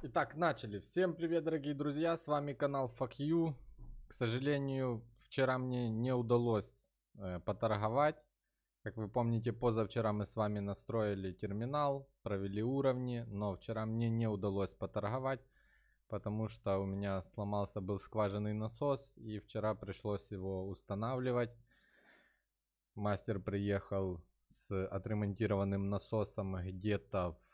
Итак, начали. Всем привет, дорогие друзья, с вами канал Fuck You. К сожалению, вчера мне не удалось э, поторговать. Как вы помните, позавчера мы с вами настроили терминал, провели уровни, но вчера мне не удалось поторговать, потому что у меня сломался был скважинный насос, и вчера пришлось его устанавливать. Мастер приехал с отремонтированным насосом где-то в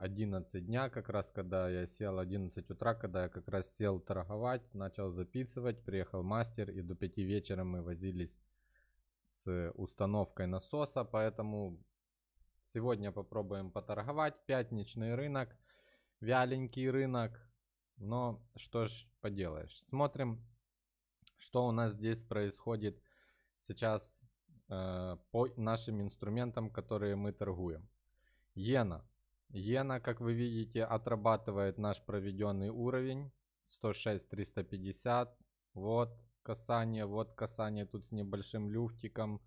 11 дня, как раз когда я сел, 11 утра, когда я как раз сел торговать, начал записывать, приехал мастер, и до 5 вечера мы возились с установкой насоса, поэтому сегодня попробуем поторговать. Пятничный рынок, вяленький рынок, но что ж поделаешь. Смотрим, что у нас здесь происходит сейчас э, по нашим инструментам, которые мы торгуем. Иена Иена, как вы видите, отрабатывает наш проведенный уровень. 106, 350. Вот касание, вот касание тут с небольшим люфтиком.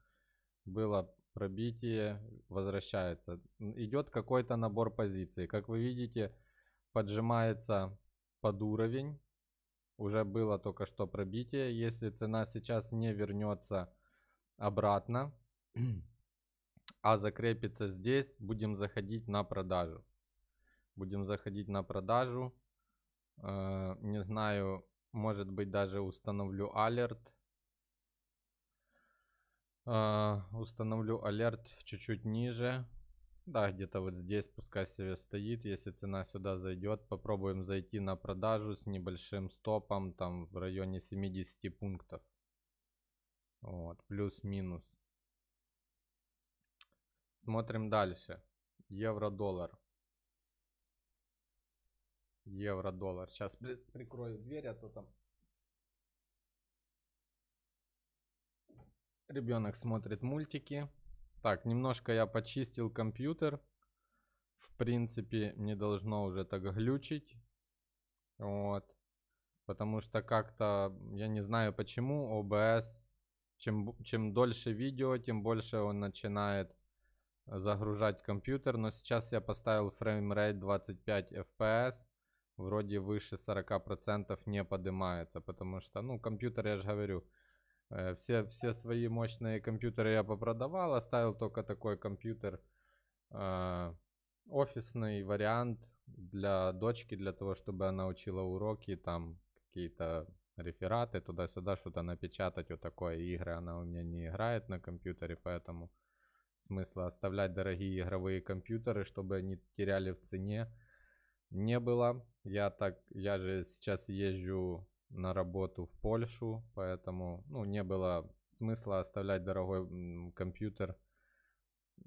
Было пробитие, возвращается. Идет какой-то набор позиций. Как вы видите, поджимается под уровень. Уже было только что пробитие. Если цена сейчас не вернется обратно, А закрепится здесь. Будем заходить на продажу. Будем заходить на продажу. Э, не знаю, может быть даже установлю алерт. Э, установлю алерт чуть-чуть ниже. Да, где-то вот здесь пускай себе стоит. Если цена сюда зайдет, попробуем зайти на продажу с небольшим стопом, там в районе 70 пунктов. Вот, плюс-минус. Смотрим дальше. Евро-доллар. Евро-доллар. Сейчас прикрою дверь, а то там... Ребенок смотрит мультики. Так, немножко я почистил компьютер. В принципе, не должно уже так глючить. Вот. Потому что как-то, я не знаю почему, OBS, чем, чем дольше видео, тем больше он начинает загружать компьютер, но сейчас я поставил фреймрейт 25 FPS, вроде выше 40% не поднимается, потому что, ну, компьютер, я же говорю, э, все, все свои мощные компьютеры я попродавал, оставил только такой компьютер, э, офисный вариант для дочки, для того, чтобы она учила уроки, там какие-то рефераты туда-сюда, что-то напечатать, вот такое игры она у меня не играет на компьютере, поэтому смысла оставлять дорогие игровые компьютеры, чтобы они теряли в цене, не было. Я так, я же сейчас езжу на работу в Польшу, поэтому, ну, не было смысла оставлять дорогой компьютер,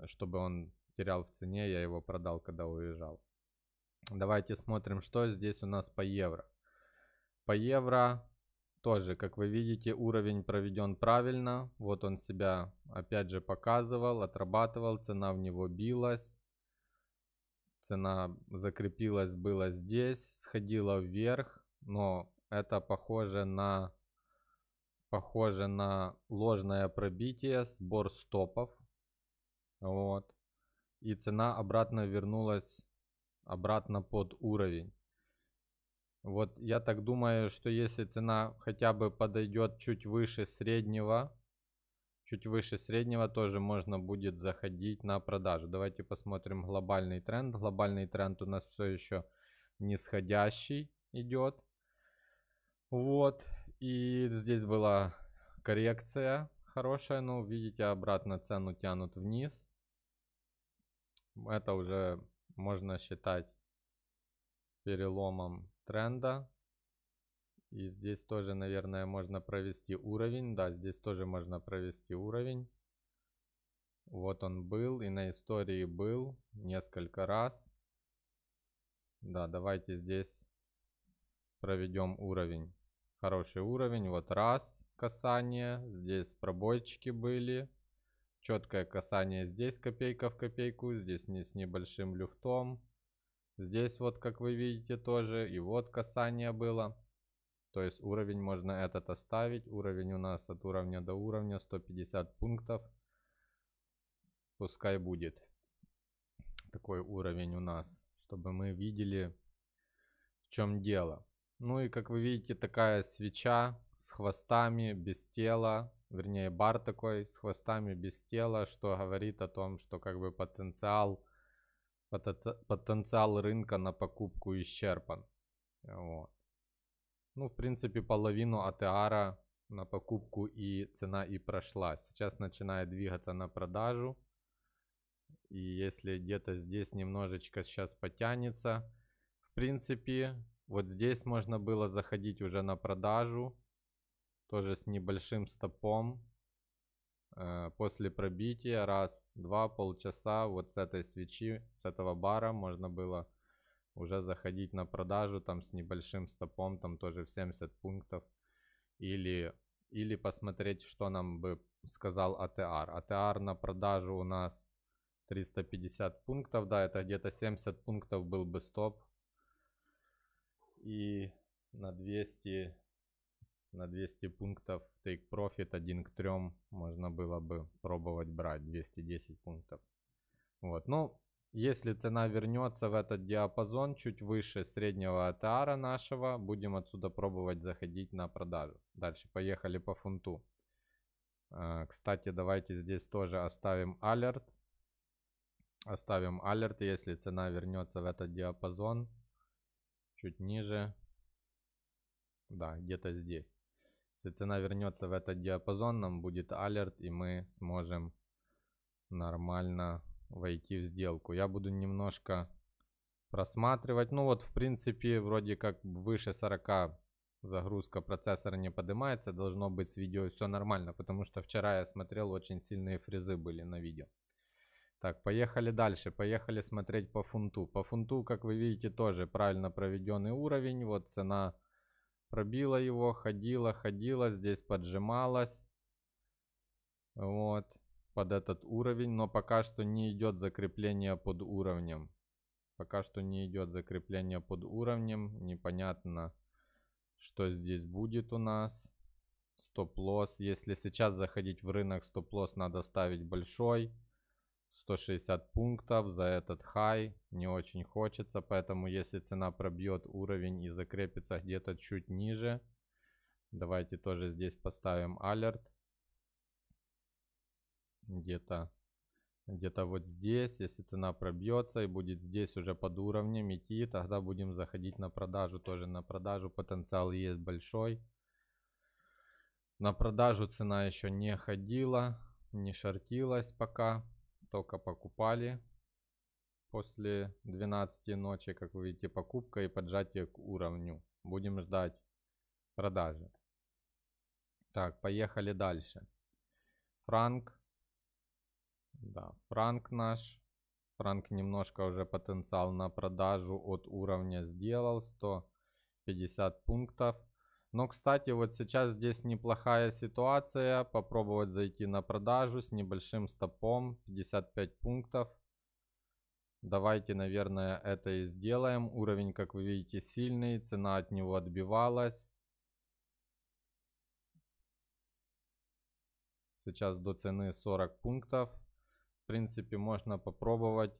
чтобы он терял в цене, я его продал, когда уезжал. Давайте смотрим, что здесь у нас по евро. По евро тоже, как вы видите, уровень проведен правильно. Вот он себя опять же показывал, отрабатывал, цена в него билась. Цена закрепилась, была здесь, сходила вверх, но это похоже на, похоже на ложное пробитие, сбор стопов. Вот. И цена обратно вернулась обратно под уровень. Вот я так думаю, что если цена хотя бы подойдет чуть выше среднего, чуть выше среднего тоже можно будет заходить на продажу. Давайте посмотрим глобальный тренд. Глобальный тренд у нас все еще нисходящий идет. Вот. И здесь была коррекция хорошая, но ну, видите, обратно цену тянут вниз. Это уже можно считать переломом тренда. И здесь тоже, наверное, можно провести уровень. Да, здесь тоже можно провести уровень. Вот он был и на истории был несколько раз. Да, давайте здесь проведем уровень. Хороший уровень. Вот раз касание. Здесь пробойчики были. Четкое касание здесь копейка в копейку. Здесь не с небольшим люфтом. Здесь вот, как вы видите, тоже и вот касание было. То есть уровень можно этот оставить. Уровень у нас от уровня до уровня 150 пунктов. Пускай будет такой уровень у нас, чтобы мы видели, в чем дело. Ну и как вы видите, такая свеча с хвостами, без тела. Вернее, бар такой с хвостами без тела, что говорит о том, что как бы потенциал потенциал рынка на покупку исчерпан. Вот. Ну, в принципе, половину АТАра на покупку и цена и прошла. Сейчас начинает двигаться на продажу. И если где-то здесь немножечко сейчас потянется, в принципе, вот здесь можно было заходить уже на продажу. Тоже с небольшим стопом. Э, после пробития раз, два, полчаса вот с этой свечи, с этого бара можно было уже заходить на продажу там с небольшим стопом, там тоже в 70 пунктов. Или, или посмотреть, что нам бы сказал АТР. АТР на продажу у нас 350 пунктов, да, это где-то 70 пунктов был бы стоп. И на 200 на 200 пунктов take profit 1 к 3 можно было бы пробовать брать 210 пунктов. Вот, ну, если цена вернется в этот диапазон чуть выше среднего ATR нашего, будем отсюда пробовать заходить на продажу. Дальше поехали по фунту. А, кстати, давайте здесь тоже оставим алерт. Оставим алерт, если цена вернется в этот диапазон. Чуть ниже. Да, где-то здесь. Если цена вернется в этот диапазон, нам будет алерт, и мы сможем нормально войти в сделку. Я буду немножко просматривать. Ну вот, в принципе, вроде как выше 40 загрузка процессора не поднимается. Должно быть с видео все нормально, потому что вчера я смотрел, очень сильные фрезы были на видео. Так, поехали дальше. Поехали смотреть по фунту. По фунту, как вы видите, тоже правильно проведенный уровень. Вот цена Пробила его, ходила, ходила, здесь поджималась. Вот, под этот уровень, но пока что не идет закрепление под уровнем. Пока что не идет закрепление под уровнем, непонятно, что здесь будет у нас. Стоп-лосс, если сейчас заходить в рынок, стоп-лосс надо ставить большой. 160 пунктов за этот хай не очень хочется, поэтому если цена пробьет уровень и закрепится где-то чуть ниже, давайте тоже здесь поставим алерт. Где-то где-то вот здесь, если цена пробьется и будет здесь уже под уровнем идти, тогда будем заходить на продажу тоже. На продажу потенциал есть большой. На продажу цена еще не ходила, не шортилась пока только покупали. После 12 ночи, как вы видите, покупка и поджатие к уровню. Будем ждать продажи. Так, поехали дальше. Франк. Да, франк наш. Франк немножко уже потенциал на продажу от уровня сделал. 150 пунктов. Но, кстати, вот сейчас здесь неплохая ситуация. Попробовать зайти на продажу с небольшим стопом. 55 пунктов. Давайте, наверное, это и сделаем. Уровень, как вы видите, сильный. Цена от него отбивалась. Сейчас до цены 40 пунктов. В принципе, можно попробовать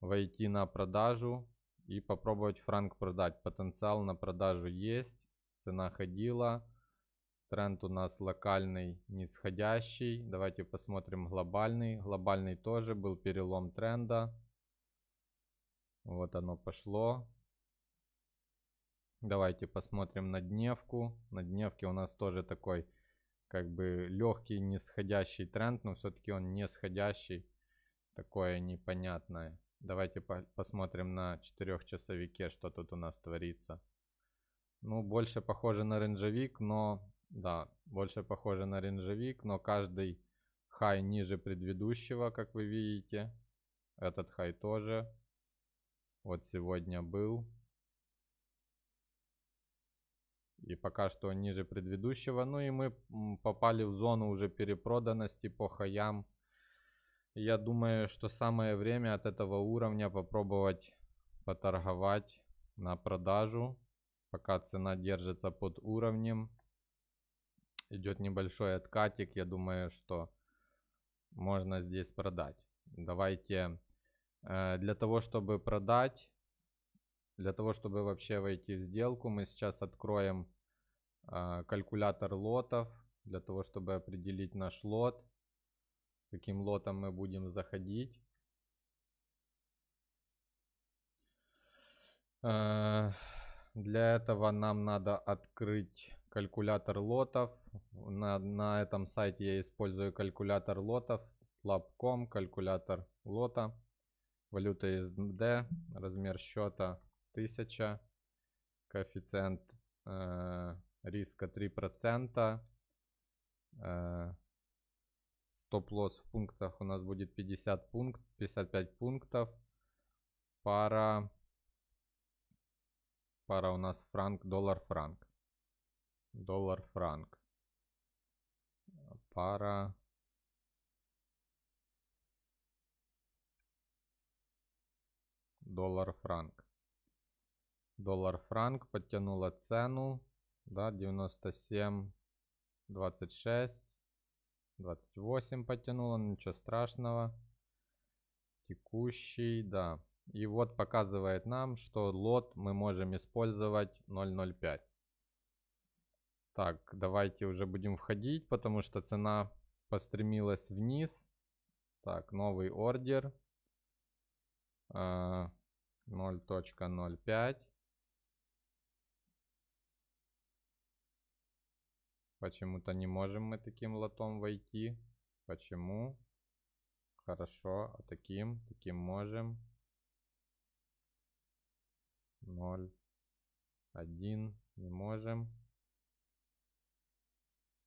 войти на продажу и попробовать франк продать. Потенциал на продажу есть цена ходила. Тренд у нас локальный, нисходящий. Давайте посмотрим глобальный. Глобальный тоже был перелом тренда. Вот оно пошло. Давайте посмотрим на дневку. На дневке у нас тоже такой как бы легкий нисходящий тренд, но все-таки он нисходящий. Такое непонятное. Давайте по посмотрим на четырехчасовике, что тут у нас творится. Ну, больше похоже на ренжевик, но... Да, больше похоже на ренжевик, но каждый хай ниже предыдущего, как вы видите. Этот хай тоже. Вот сегодня был. И пока что ниже предыдущего. Ну и мы попали в зону уже перепроданности по хаям. Я думаю, что самое время от этого уровня попробовать поторговать на продажу. Пока цена держится под уровнем. Идет небольшой откатик. Я думаю, что можно здесь продать. Давайте э, для того, чтобы продать, для того, чтобы вообще войти в сделку, мы сейчас откроем э, калькулятор лотов, для того, чтобы определить наш лот, каким лотом мы будем заходить. Э, для этого нам надо открыть калькулятор лотов. На, на этом сайте я использую калькулятор лотов. Lab.com, калькулятор лота. Валюта USD, размер счета 1000. Коэффициент э, риска 3%. Э, Стоп-лосс в пунктах у нас будет 50 пункт, 55 пунктов. Пара Пара у нас франк, доллар, франк. Доллар, франк. Пара... Доллар, франк. Доллар, франк подтянула цену. Да, 97, 26, 28 подтянула, ничего страшного. Текущий, да. И вот показывает нам, что лот мы можем использовать 0.05. Так, давайте уже будем входить, потому что цена постремилась вниз. Так, новый ордер. 0.05. А, Почему-то не можем мы таким лотом войти. Почему? Хорошо, а таким? Таким можем. 0, 1. Не можем.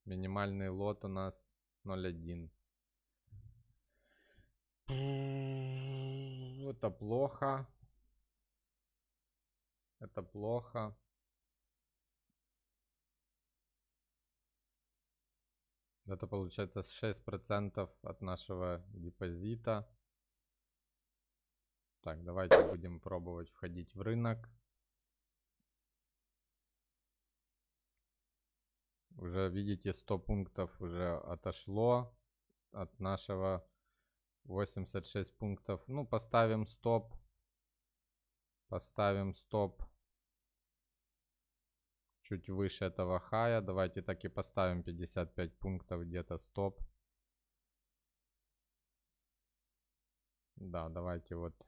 Минимальный лот у нас 0,1. Это плохо. Это плохо. Это получается 6% от нашего депозита. Так, давайте будем пробовать входить в рынок. Уже, видите, 100 пунктов уже отошло от нашего 86 пунктов. Ну, поставим стоп. Поставим стоп чуть выше этого хая. Давайте так и поставим 55 пунктов где-то стоп. Да, давайте вот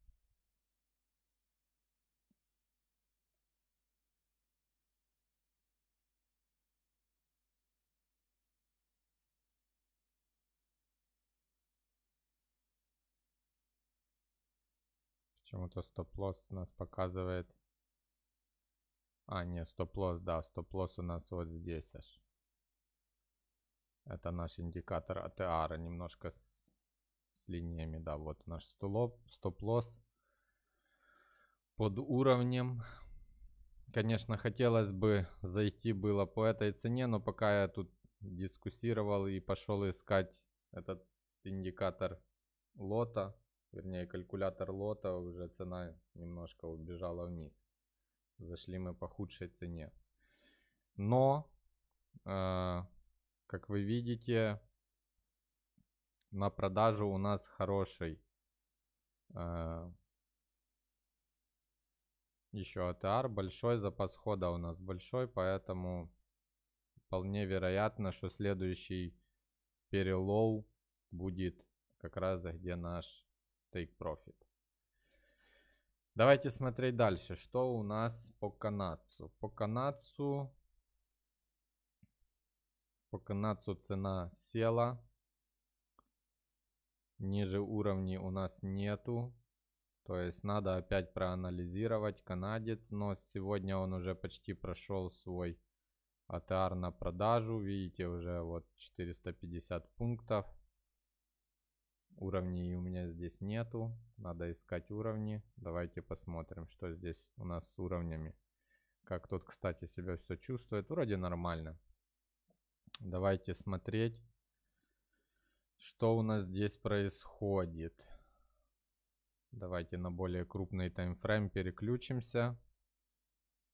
Почему-то стоп-лосс нас показывает. А, нет, стоп-лосс, да, стоп-лосс у нас вот здесь аж. Это наш индикатор АТР, немножко с, с линиями, да, вот наш стоп-лосс под уровнем. Конечно, хотелось бы зайти было по этой цене, но пока я тут дискуссировал и пошел искать этот индикатор лота, вернее калькулятор лота, уже цена немножко убежала вниз. Зашли мы по худшей цене. Но, э, как вы видите, на продажу у нас хороший э, еще АТР, большой запас хода у нас большой, поэтому вполне вероятно, что следующий перелоу будет как раз где наш Take Profit. Давайте смотреть дальше. Что у нас по канадцу? По канадцу... По канадцу цена села. Ниже уровней у нас нету. То есть надо опять проанализировать канадец. Но сегодня он уже почти прошел свой ATR на продажу. Видите, уже вот 450 пунктов. Уровней у меня здесь нету. Надо искать уровни. Давайте посмотрим, что здесь у нас с уровнями. Как тот, кстати, себя все чувствует. Вроде нормально. Давайте смотреть, что у нас здесь происходит. Давайте на более крупный таймфрейм переключимся.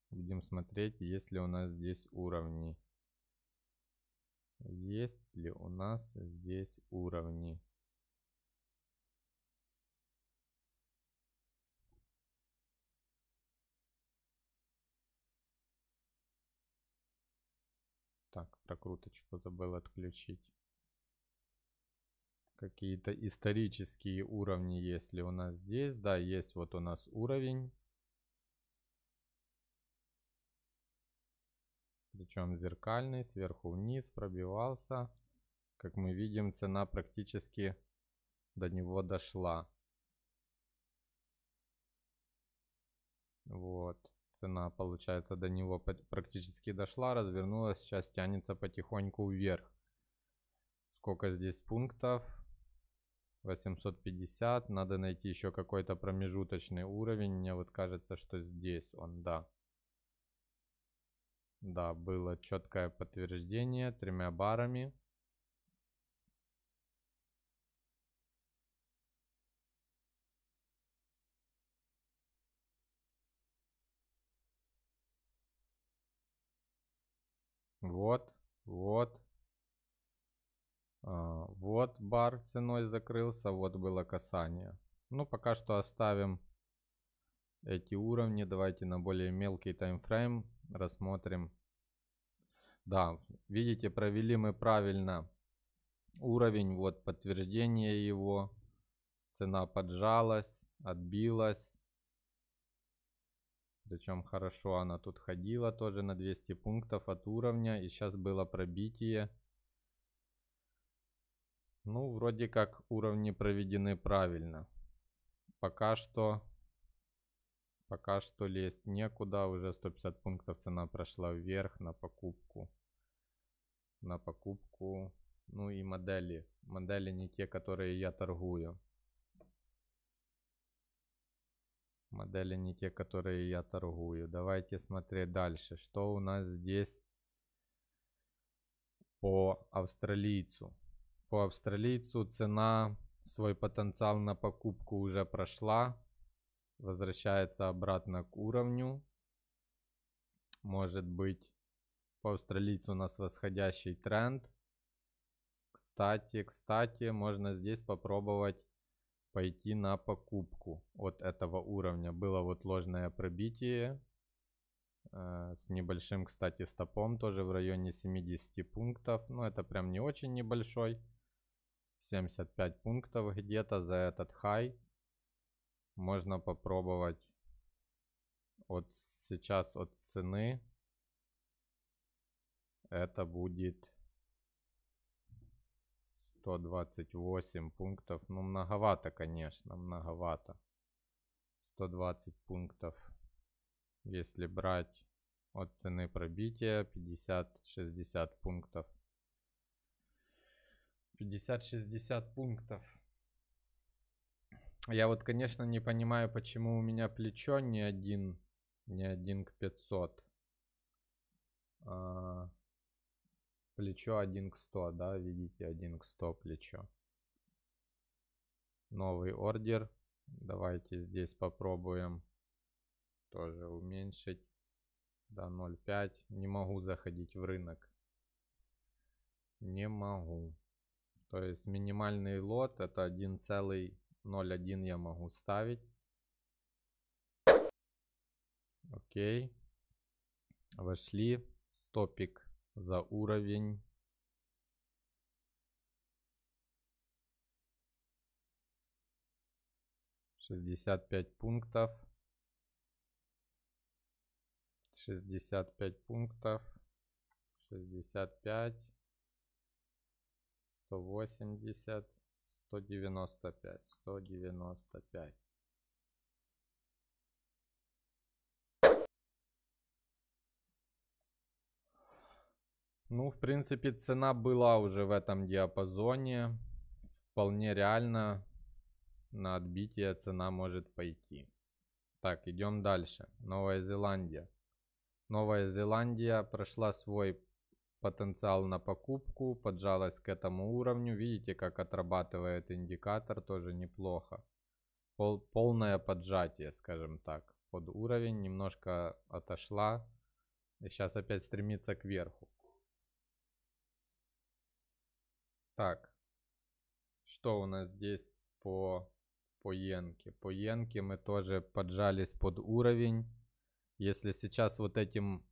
Будем смотреть, есть ли у нас здесь уровни. Есть ли у нас здесь уровни. прокруточку забыл отключить. Какие-то исторические уровни, если у нас здесь. Да, есть вот у нас уровень. Причем зеркальный, сверху вниз пробивался. Как мы видим, цена практически до него дошла. Вот цена, получается, до него практически дошла, развернулась, сейчас тянется потихоньку вверх. Сколько здесь пунктов? 850. Надо найти еще какой-то промежуточный уровень. Мне вот кажется, что здесь он, да. Да, было четкое подтверждение тремя барами. Вот, вот. А, вот бар ценой закрылся, вот было касание. Ну, пока что оставим эти уровни. Давайте на более мелкий таймфрейм рассмотрим. Да, видите, провели мы правильно уровень. Вот подтверждение его. Цена поджалась, отбилась. Причем хорошо она тут ходила тоже на 200 пунктов от уровня. И сейчас было пробитие. Ну, вроде как уровни проведены правильно. Пока что... Пока что лезть некуда. Уже 150 пунктов цена прошла вверх на покупку. На покупку. Ну и модели. Модели не те, которые я торгую. Модели не те, которые я торгую. Давайте смотреть дальше. Что у нас здесь по австралийцу? По австралийцу цена свой потенциал на покупку уже прошла. Возвращается обратно к уровню. Может быть, по австралийцу у нас восходящий тренд. Кстати, кстати, можно здесь попробовать пойти на покупку от этого уровня. Было вот ложное пробитие э, с небольшим, кстати, стопом, тоже в районе 70 пунктов. Но ну, это прям не очень небольшой. 75 пунктов где-то за этот хай. Можно попробовать вот сейчас от цены. Это будет 128 пунктов. Ну, многовато, конечно, многовато. 120 пунктов, если брать от цены пробития 50-60 пунктов. 50-60 пунктов. Я вот, конечно, не понимаю, почему у меня плечо не один, не один к 500. А, плечо 1 к 100, да, видите, 1 к 100 плечо. Новый ордер. Давайте здесь попробуем тоже уменьшить до 0,5. Не могу заходить в рынок. Не могу. То есть минимальный лот это 1,01 я могу ставить. Окей. Вошли. Стопик за уровень. Шестьдесят пять пунктов. Шестьдесят пять пунктов. Шестьдесят пять. Сто восемьдесят. Сто девяносто пять. Сто девяносто пять. Ну, в принципе, цена была уже в этом диапазоне. Вполне реально на отбитие цена может пойти. Так, идем дальше. Новая Зеландия. Новая Зеландия прошла свой потенциал на покупку, поджалась к этому уровню. Видите, как отрабатывает индикатор, тоже неплохо. Пол, полное поджатие, скажем так, под уровень. Немножко отошла. И сейчас опять стремится к верху. Так, что у нас здесь по, по Йенке? По Йенке мы тоже поджались под уровень. Если сейчас вот этим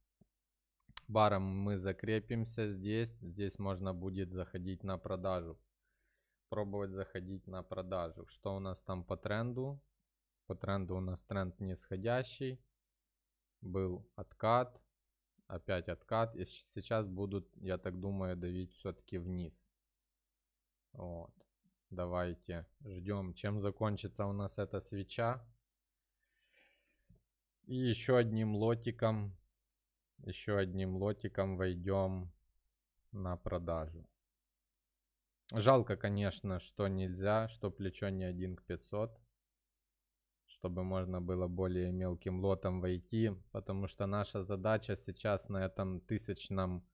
баром мы закрепимся здесь, здесь можно будет заходить на продажу. Пробовать заходить на продажу. Что у нас там по тренду? По тренду у нас тренд нисходящий. Был откат. Опять откат. И сейчас будут, я так думаю, давить все-таки вниз. Вот. Давайте ждем, чем закончится у нас эта свеча. И еще одним лотиком, еще одним лотиком войдем на продажу. Жалко, конечно, что нельзя, что плечо не 1 к 500. Чтобы можно было более мелким лотом войти. Потому что наша задача сейчас на этом тысячном,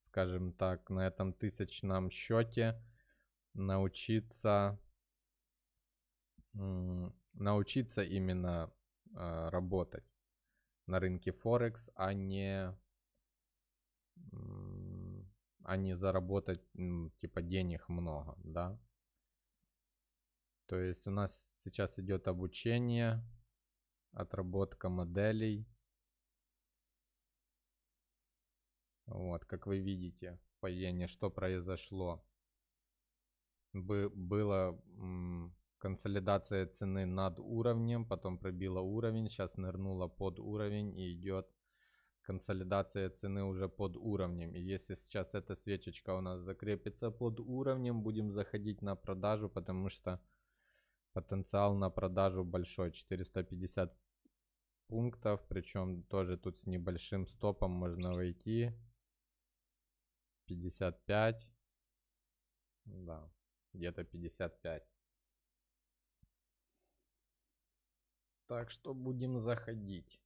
скажем так, на этом тысячном счете научиться, научиться именно а, работать на рынке Форекс, а не, а не заработать типа денег много, да. То есть у нас сейчас идет обучение, отработка моделей. Вот, как вы видите, в Паене, что произошло бы было консолидация цены над уровнем, потом пробила уровень, сейчас нырнула под уровень и идет консолидация цены уже под уровнем. И если сейчас эта свечечка у нас закрепится под уровнем, будем заходить на продажу, потому что потенциал на продажу большой, 450 пунктов, причем тоже тут с небольшим стопом можно войти. 55. Да где-то 55. Так что будем заходить.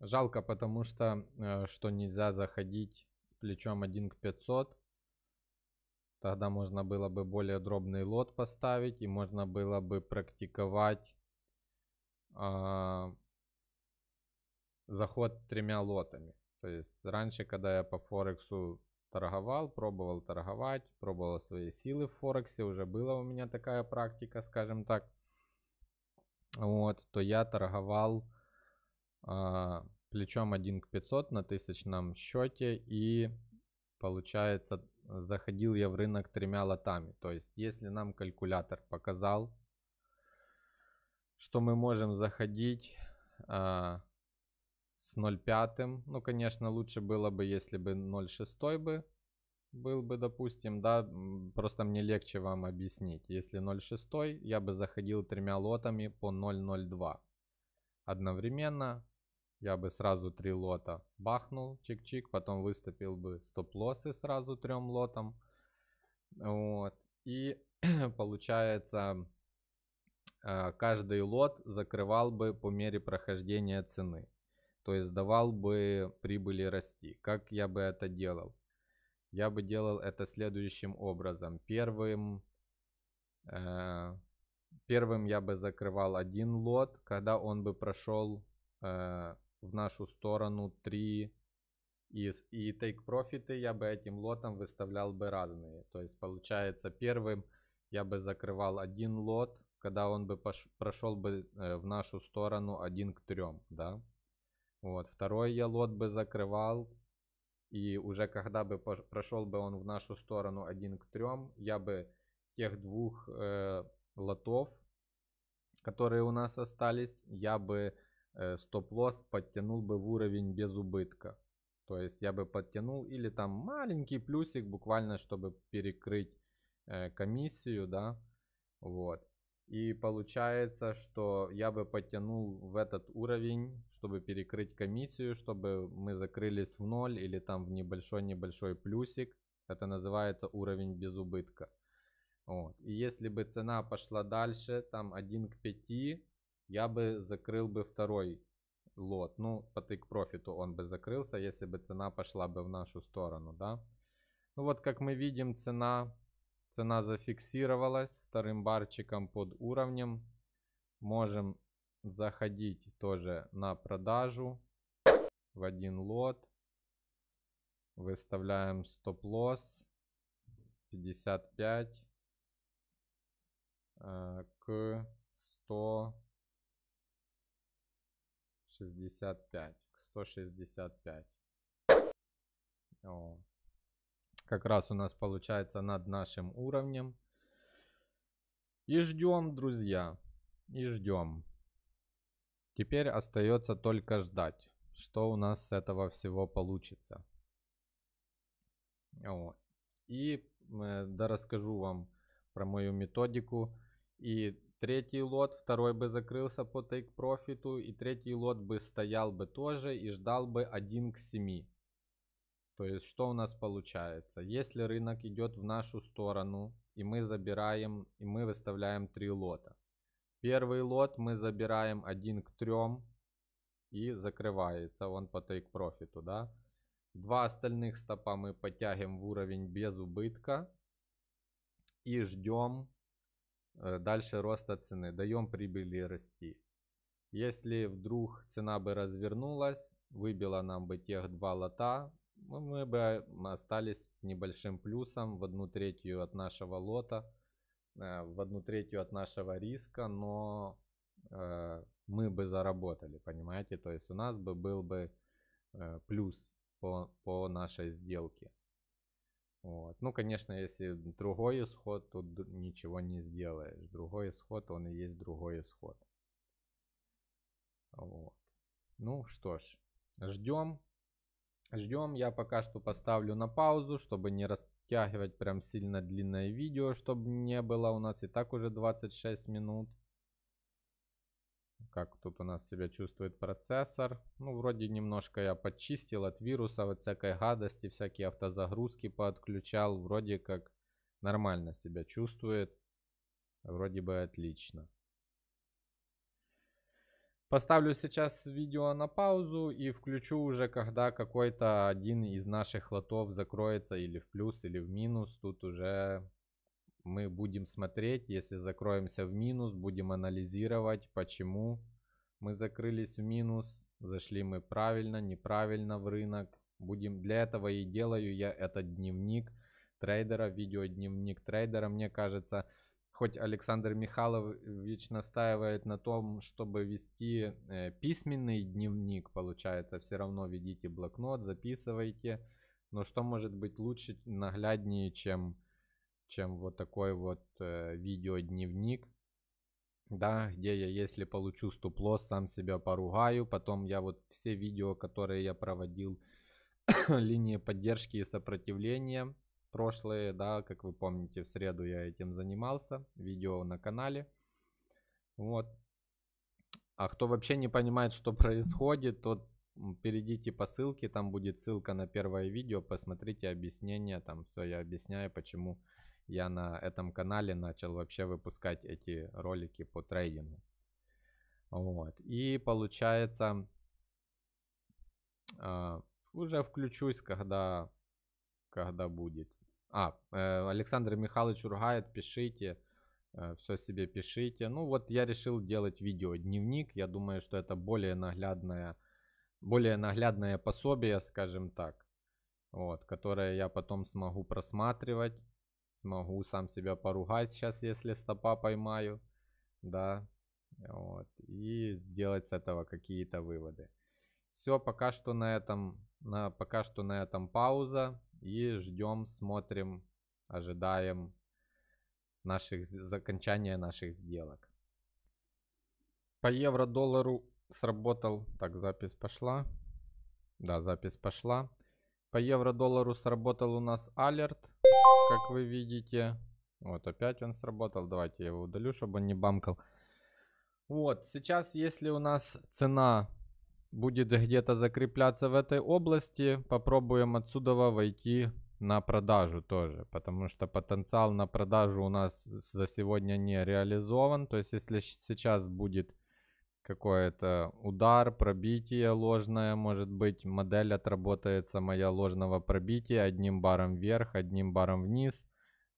Жалко, потому что, э, что нельзя заходить с плечом 1 к 500. Тогда можно было бы более дробный лот поставить и можно было бы практиковать э, заход тремя лотами. То есть раньше, когда я по Форексу торговал, пробовал торговать, пробовал свои силы в Форексе, уже была у меня такая практика, скажем так, вот, то я торговал э, плечом 1 к 500 на тысячном счете и, получается, заходил я в рынок тремя лотами. То есть, если нам калькулятор показал, что мы можем заходить... Э, с 0,5. Ну, конечно, лучше было бы, если бы 0,6 бы был бы, допустим, да, просто мне легче вам объяснить. Если 0,6, я бы заходил тремя лотами по 0,02. Одновременно я бы сразу три лота бахнул, чик-чик, потом выступил бы стоп-лоссы сразу трем лотом. Вот. И получается, э, каждый лот закрывал бы по мере прохождения цены то есть давал бы прибыли расти. Как я бы это делал? Я бы делал это следующим образом. Первым, э, первым я бы закрывал один лот, когда он бы прошел э, в нашу сторону 3 и, и take профиты я бы этим лотом выставлял бы разные. То есть получается первым я бы закрывал один лот, когда он бы пош, прошел бы э, в нашу сторону 1 к 3, да? Вот, второй я лот бы закрывал. И уже когда бы прошел бы он в нашу сторону один к трем, я бы тех двух э, лотов, которые у нас остались, я бы э, стоп-лосс подтянул бы в уровень без убытка. То есть я бы подтянул или там маленький плюсик буквально, чтобы перекрыть э, комиссию, да. Вот. И получается, что я бы подтянул в этот уровень, чтобы перекрыть комиссию, чтобы мы закрылись в ноль или там в небольшой-небольшой плюсик. Это называется уровень без убытка. Вот. И если бы цена пошла дальше, там 1 к 5, я бы закрыл бы второй лот. Ну, по тык профиту он бы закрылся, если бы цена пошла бы в нашу сторону, да. Ну вот, как мы видим, цена Цена зафиксировалась вторым барчиком под уровнем. Можем заходить тоже на продажу в один лот. Выставляем стоп-лосс 55 э, к 165. К 165. О. Как раз у нас получается над нашим уровнем. И ждем, друзья. И ждем. Теперь остается только ждать, что у нас с этого всего получится. О. И э, да расскажу вам про мою методику. И третий лот, второй бы закрылся по тейк профиту, и третий лот бы стоял бы тоже и ждал бы 1 к 7. То есть что у нас получается? Если рынок идет в нашу сторону, и мы забираем, и мы выставляем три лота. Первый лот мы забираем один к трем и закрывается он по take профиту, да? Два остальных стопа мы подтягиваем в уровень без убытка и ждем э, дальше роста цены, даем прибыли расти. Если вдруг цена бы развернулась, выбила нам бы тех два лота, ну, мы бы а, остались с небольшим плюсом в одну третью от нашего лота, э, в одну третью от нашего риска, но э, мы бы заработали, понимаете? То есть у нас бы был бы э, плюс по, по нашей сделке. Вот. Ну, конечно, если другой исход, тут ничего не сделаешь. Другой исход, он и есть другой исход. Вот. Ну что ж, ждем Ждем. Я пока что поставлю на паузу, чтобы не растягивать прям сильно длинное видео, чтобы не было. У нас и так уже 26 минут. Как тут у нас себя чувствует процессор. Ну, вроде немножко я подчистил от вирусов, от всякой гадости, всякие автозагрузки подключал. Вроде как нормально себя чувствует. Вроде бы отлично. Поставлю сейчас видео на паузу и включу уже, когда какой-то один из наших лотов закроется или в плюс, или в минус. Тут уже мы будем смотреть, если закроемся в минус, будем анализировать, почему мы закрылись в минус, зашли мы правильно, неправильно в рынок. Будем для этого и делаю я этот дневник трейдера, видео дневник трейдера, мне кажется, Хоть Александр Михайлович настаивает на том, чтобы вести э, письменный дневник, получается, все равно ведите блокнот, записывайте. Но что может быть лучше, нагляднее, чем, чем вот такой вот э, видеодневник, да, где я, если получу стоп-лосс, сам себя поругаю. Потом я вот все видео, которые я проводил, линии поддержки и сопротивления, прошлые, да, как вы помните, в среду я этим занимался, видео на канале. Вот. А кто вообще не понимает, что происходит, тот перейдите по ссылке, там будет ссылка на первое видео, посмотрите объяснение, там все я объясняю, почему я на этом канале начал вообще выпускать эти ролики по трейдингу. Вот. И получается, а, уже включусь, когда, когда будет. А, э, Александр Михайлович ругает, пишите, э, все себе пишите. Ну вот я решил делать видео-дневник. Я думаю, что это более наглядное, более наглядное пособие, скажем так. Вот, которое я потом смогу просматривать. Смогу сам себя поругать сейчас, если стопа поймаю. Да, вот, и сделать с этого какие-то выводы. Все, пока что на этом, на, пока что на этом пауза. И ждем, смотрим, ожидаем наших, закончания наших сделок. По евро-доллару сработал. Так, запись пошла. Да, запись пошла. По евро-доллару сработал у нас алерт, как вы видите. Вот опять он сработал. Давайте я его удалю, чтобы он не бамкал. Вот, сейчас если у нас цена будет где-то закрепляться в этой области. Попробуем отсюда войти на продажу тоже, потому что потенциал на продажу у нас за сегодня не реализован. То есть если сейчас будет какой-то удар, пробитие ложное, может быть, модель отработается моя ложного пробития одним баром вверх, одним баром вниз.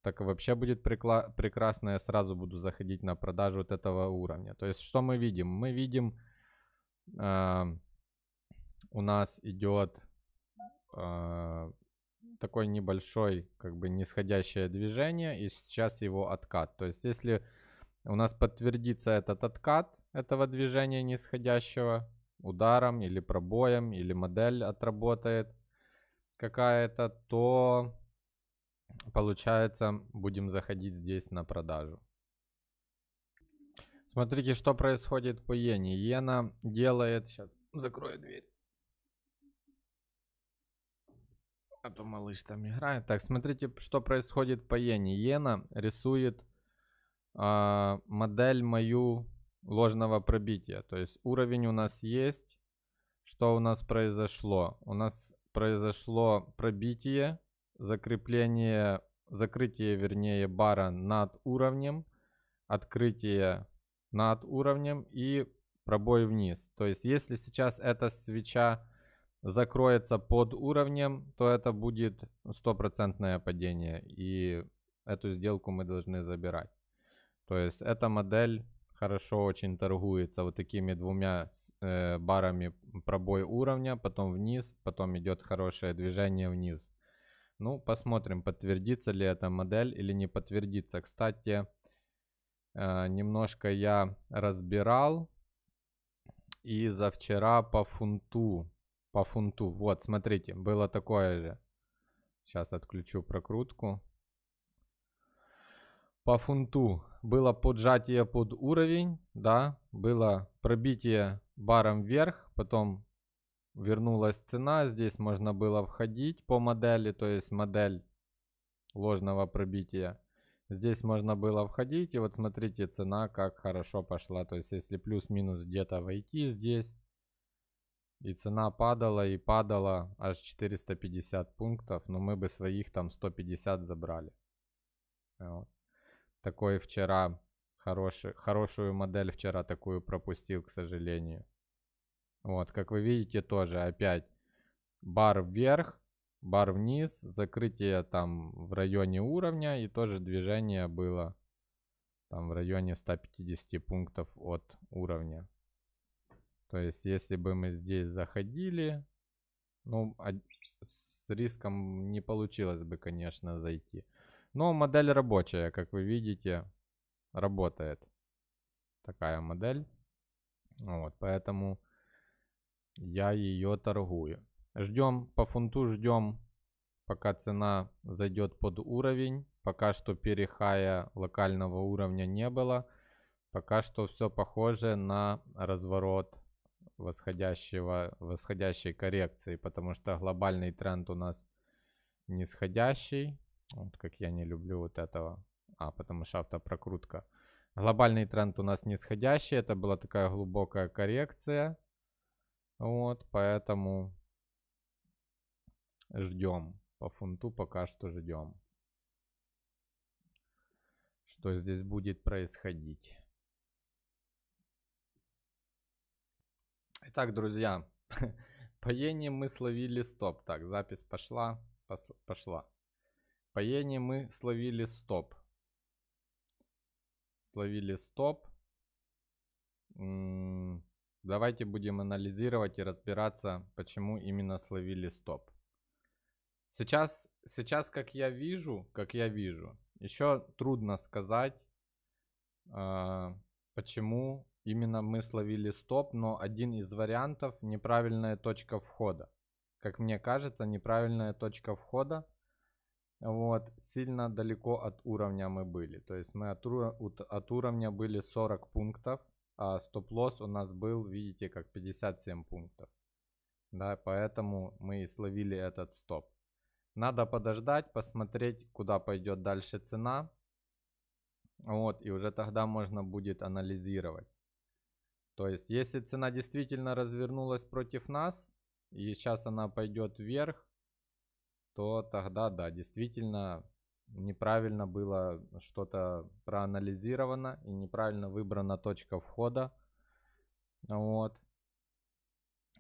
Так вообще будет прекрасно, я сразу буду заходить на продажу вот этого уровня. То есть что мы видим? Мы видим у нас идет а, такой небольшой, как бы нисходящее движение, и сейчас его откат. То есть, если у нас подтвердится этот откат этого движения нисходящего ударом или пробоем, или модель отработает какая-то, то получается будем заходить здесь на продажу. Смотрите, что происходит по Йене. Йена делает... Сейчас, закрою дверь. А то малыш там играет. Так, смотрите, что происходит по Йене. Йена рисует э, модель мою ложного пробития. То есть уровень у нас есть. Что у нас произошло? У нас произошло пробитие, закрепление, закрытие, вернее, бара над уровнем, открытие над уровнем и пробой вниз. То есть если сейчас эта свеча закроется под уровнем, то это будет стопроцентное падение. И эту сделку мы должны забирать. То есть эта модель хорошо очень торгуется вот такими двумя э, барами пробой уровня, потом вниз, потом идет хорошее движение вниз. Ну, посмотрим, подтвердится ли эта модель или не подтвердится. Кстати, Э, немножко я разбирал. И за вчера по фунту, по фунту, вот, смотрите, было такое же. Сейчас отключу прокрутку. По фунту было поджатие под уровень, да, было пробитие баром вверх, потом вернулась цена, здесь можно было входить по модели, то есть модель ложного пробития. Здесь можно было входить, и вот смотрите, цена как хорошо пошла. То есть, если плюс-минус где-то войти здесь, и цена падала и падала аж 450 пунктов, но ну, мы бы своих там 150 забрали. Вот. Такой вчера, хороший, хорошую модель вчера такую пропустил, к сожалению. Вот, как вы видите, тоже опять бар вверх, бар вниз, закрытие там в районе уровня и тоже движение было там в районе 150 пунктов от уровня. То есть, если бы мы здесь заходили, ну, а, с риском не получилось бы, конечно, зайти. Но модель рабочая, как вы видите, работает. Такая модель. Вот, поэтому я ее торгую. Ждем по фунту, ждем, пока цена зайдет под уровень. Пока что перехая локального уровня не было. Пока что все похоже на разворот восходящего, восходящей коррекции, потому что глобальный тренд у нас нисходящий. Вот как я не люблю вот этого. А, потому что автопрокрутка. Глобальный тренд у нас нисходящий. Это была такая глубокая коррекция. Вот, поэтому ждем. По фунту пока что ждем. Что здесь будет происходить. Итак, друзья, Паение мы словили стоп. Так, запись пошла. Пос, пошла. Паение мы словили стоп. Словили стоп. М м-м, -м давайте будем анализировать и разбираться, почему именно словили стоп. Сейчас, сейчас, как я вижу, как я вижу, еще трудно сказать, а, почему именно мы словили стоп, но один из вариантов неправильная точка входа. Как мне кажется, неправильная точка входа. Вот, сильно далеко от уровня мы были. То есть мы от, от уровня были 40 пунктов, а стоп-лосс у нас был, видите, как 57 пунктов. Да, поэтому мы и словили этот стоп. Надо подождать, посмотреть, куда пойдет дальше цена. Вот, и уже тогда можно будет анализировать. То есть, если цена действительно развернулась против нас, и сейчас она пойдет вверх, то тогда, да, действительно неправильно было что-то проанализировано и неправильно выбрана точка входа. Вот.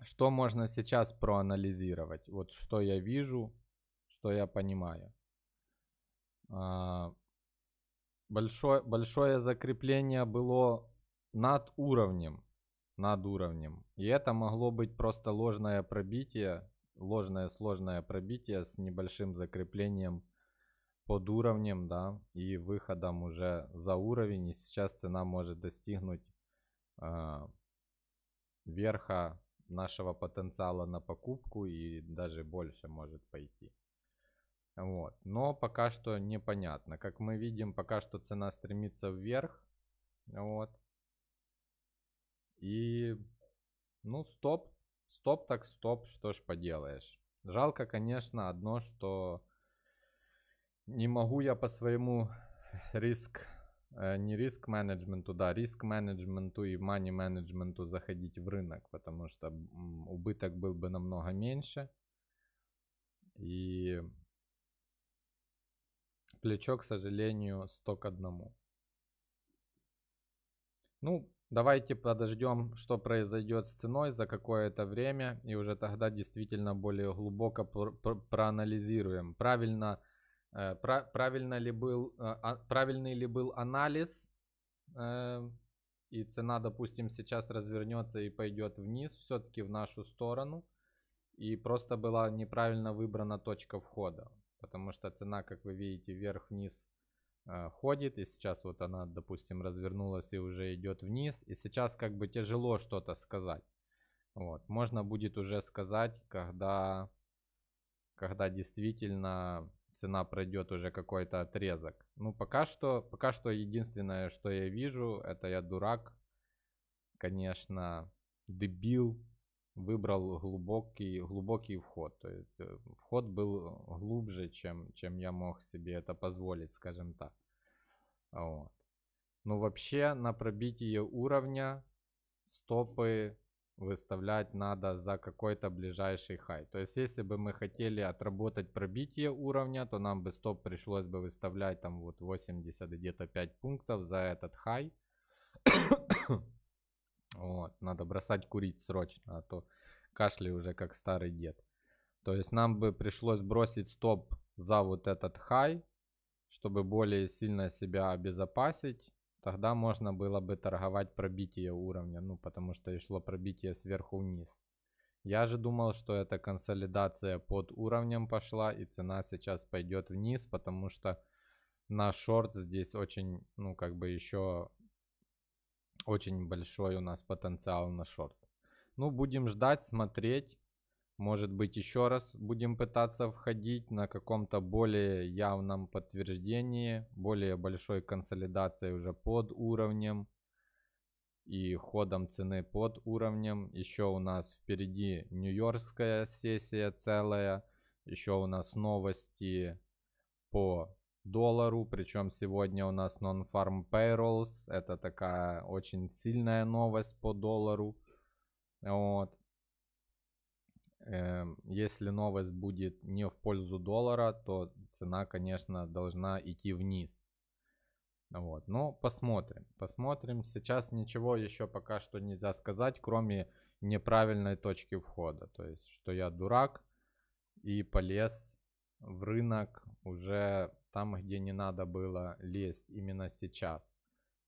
Что можно сейчас проанализировать? Вот что я вижу, что я понимаю. А, большое, большое закрепление было над уровнем. Над уровнем. И это могло быть просто ложное пробитие, ложное сложное пробитие с небольшим закреплением под уровнем, да, и выходом уже за уровень. И сейчас цена может достигнуть э, верха нашего потенциала на покупку и даже больше может пойти. Вот. Но пока что непонятно. Как мы видим, пока что цена стремится вверх. Вот. И, ну, стоп. Стоп так стоп, что ж поделаешь. Жалко, конечно, одно, что не могу я по своему риск, э, не риск менеджменту, да, риск менеджменту и мани менеджменту заходить в рынок, потому что убыток был бы намного меньше. И Плечо, к сожалению, 100 к 1. Ну, давайте подождем, что произойдет с ценой за какое-то время, и уже тогда действительно более глубоко проанализируем, правильно, э, правильно ли был, э, а, правильный ли был анализ, э, и цена, допустим, сейчас развернется и пойдет вниз, все-таки в нашу сторону, и просто была неправильно выбрана точка входа потому что цена, как вы видите, вверх-вниз э, ходит, и сейчас вот она, допустим, развернулась и уже идет вниз, и сейчас как бы тяжело что-то сказать. Вот, можно будет уже сказать, когда, когда действительно цена пройдет уже какой-то отрезок. Ну, пока что, пока что единственное, что я вижу, это я дурак, конечно, дебил, выбрал глубокий, глубокий вход. То есть э, вход был э, глубже, чем, чем я мог себе это позволить, скажем так. Вот. Ну вообще на пробитие уровня стопы выставлять надо за какой-то ближайший хай. То есть если бы мы хотели отработать пробитие уровня, то нам бы стоп пришлось бы выставлять там вот 80 где-то 5 пунктов за этот хай. Вот, надо бросать курить срочно, а то кашляю уже как старый дед. То есть нам бы пришлось бросить стоп за вот этот хай, чтобы более сильно себя обезопасить. Тогда можно было бы торговать пробитие уровня, ну потому что и шло пробитие сверху вниз. Я же думал, что эта консолидация под уровнем пошла и цена сейчас пойдет вниз, потому что на шорт здесь очень, ну как бы еще очень большой у нас потенциал на шорт. Ну, будем ждать, смотреть. Может быть, еще раз будем пытаться входить на каком-то более явном подтверждении, более большой консолидации уже под уровнем и ходом цены под уровнем. Еще у нас впереди Нью-Йоркская сессия целая. Еще у нас новости по доллару. Причем сегодня у нас non-farm payrolls. Это такая очень сильная новость по доллару. Вот. Эм, если новость будет не в пользу доллара, то цена, конечно, должна идти вниз. Вот, но ну, посмотрим, посмотрим. Сейчас ничего еще пока что нельзя сказать, кроме неправильной точки входа. То есть, что я дурак и полез в рынок уже там, где не надо было лезть именно сейчас.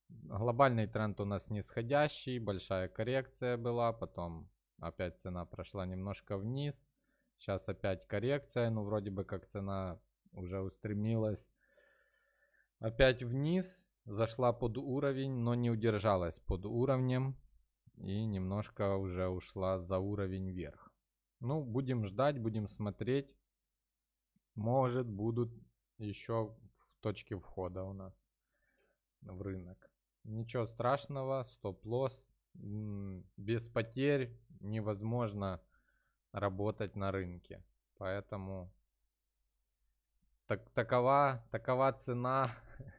Глобальный тренд у нас нисходящий, большая коррекция была, потом опять цена прошла немножко вниз. Сейчас опять коррекция, ну вроде бы как цена уже устремилась опять вниз, зашла под уровень, но не удержалась под уровнем и немножко уже ушла за уровень вверх. Ну, будем ждать, будем смотреть. Может, будут еще в точке входа у нас в рынок. Ничего страшного, стоп-лосс. Без потерь невозможно работать на рынке. Поэтому так, такова, такова цена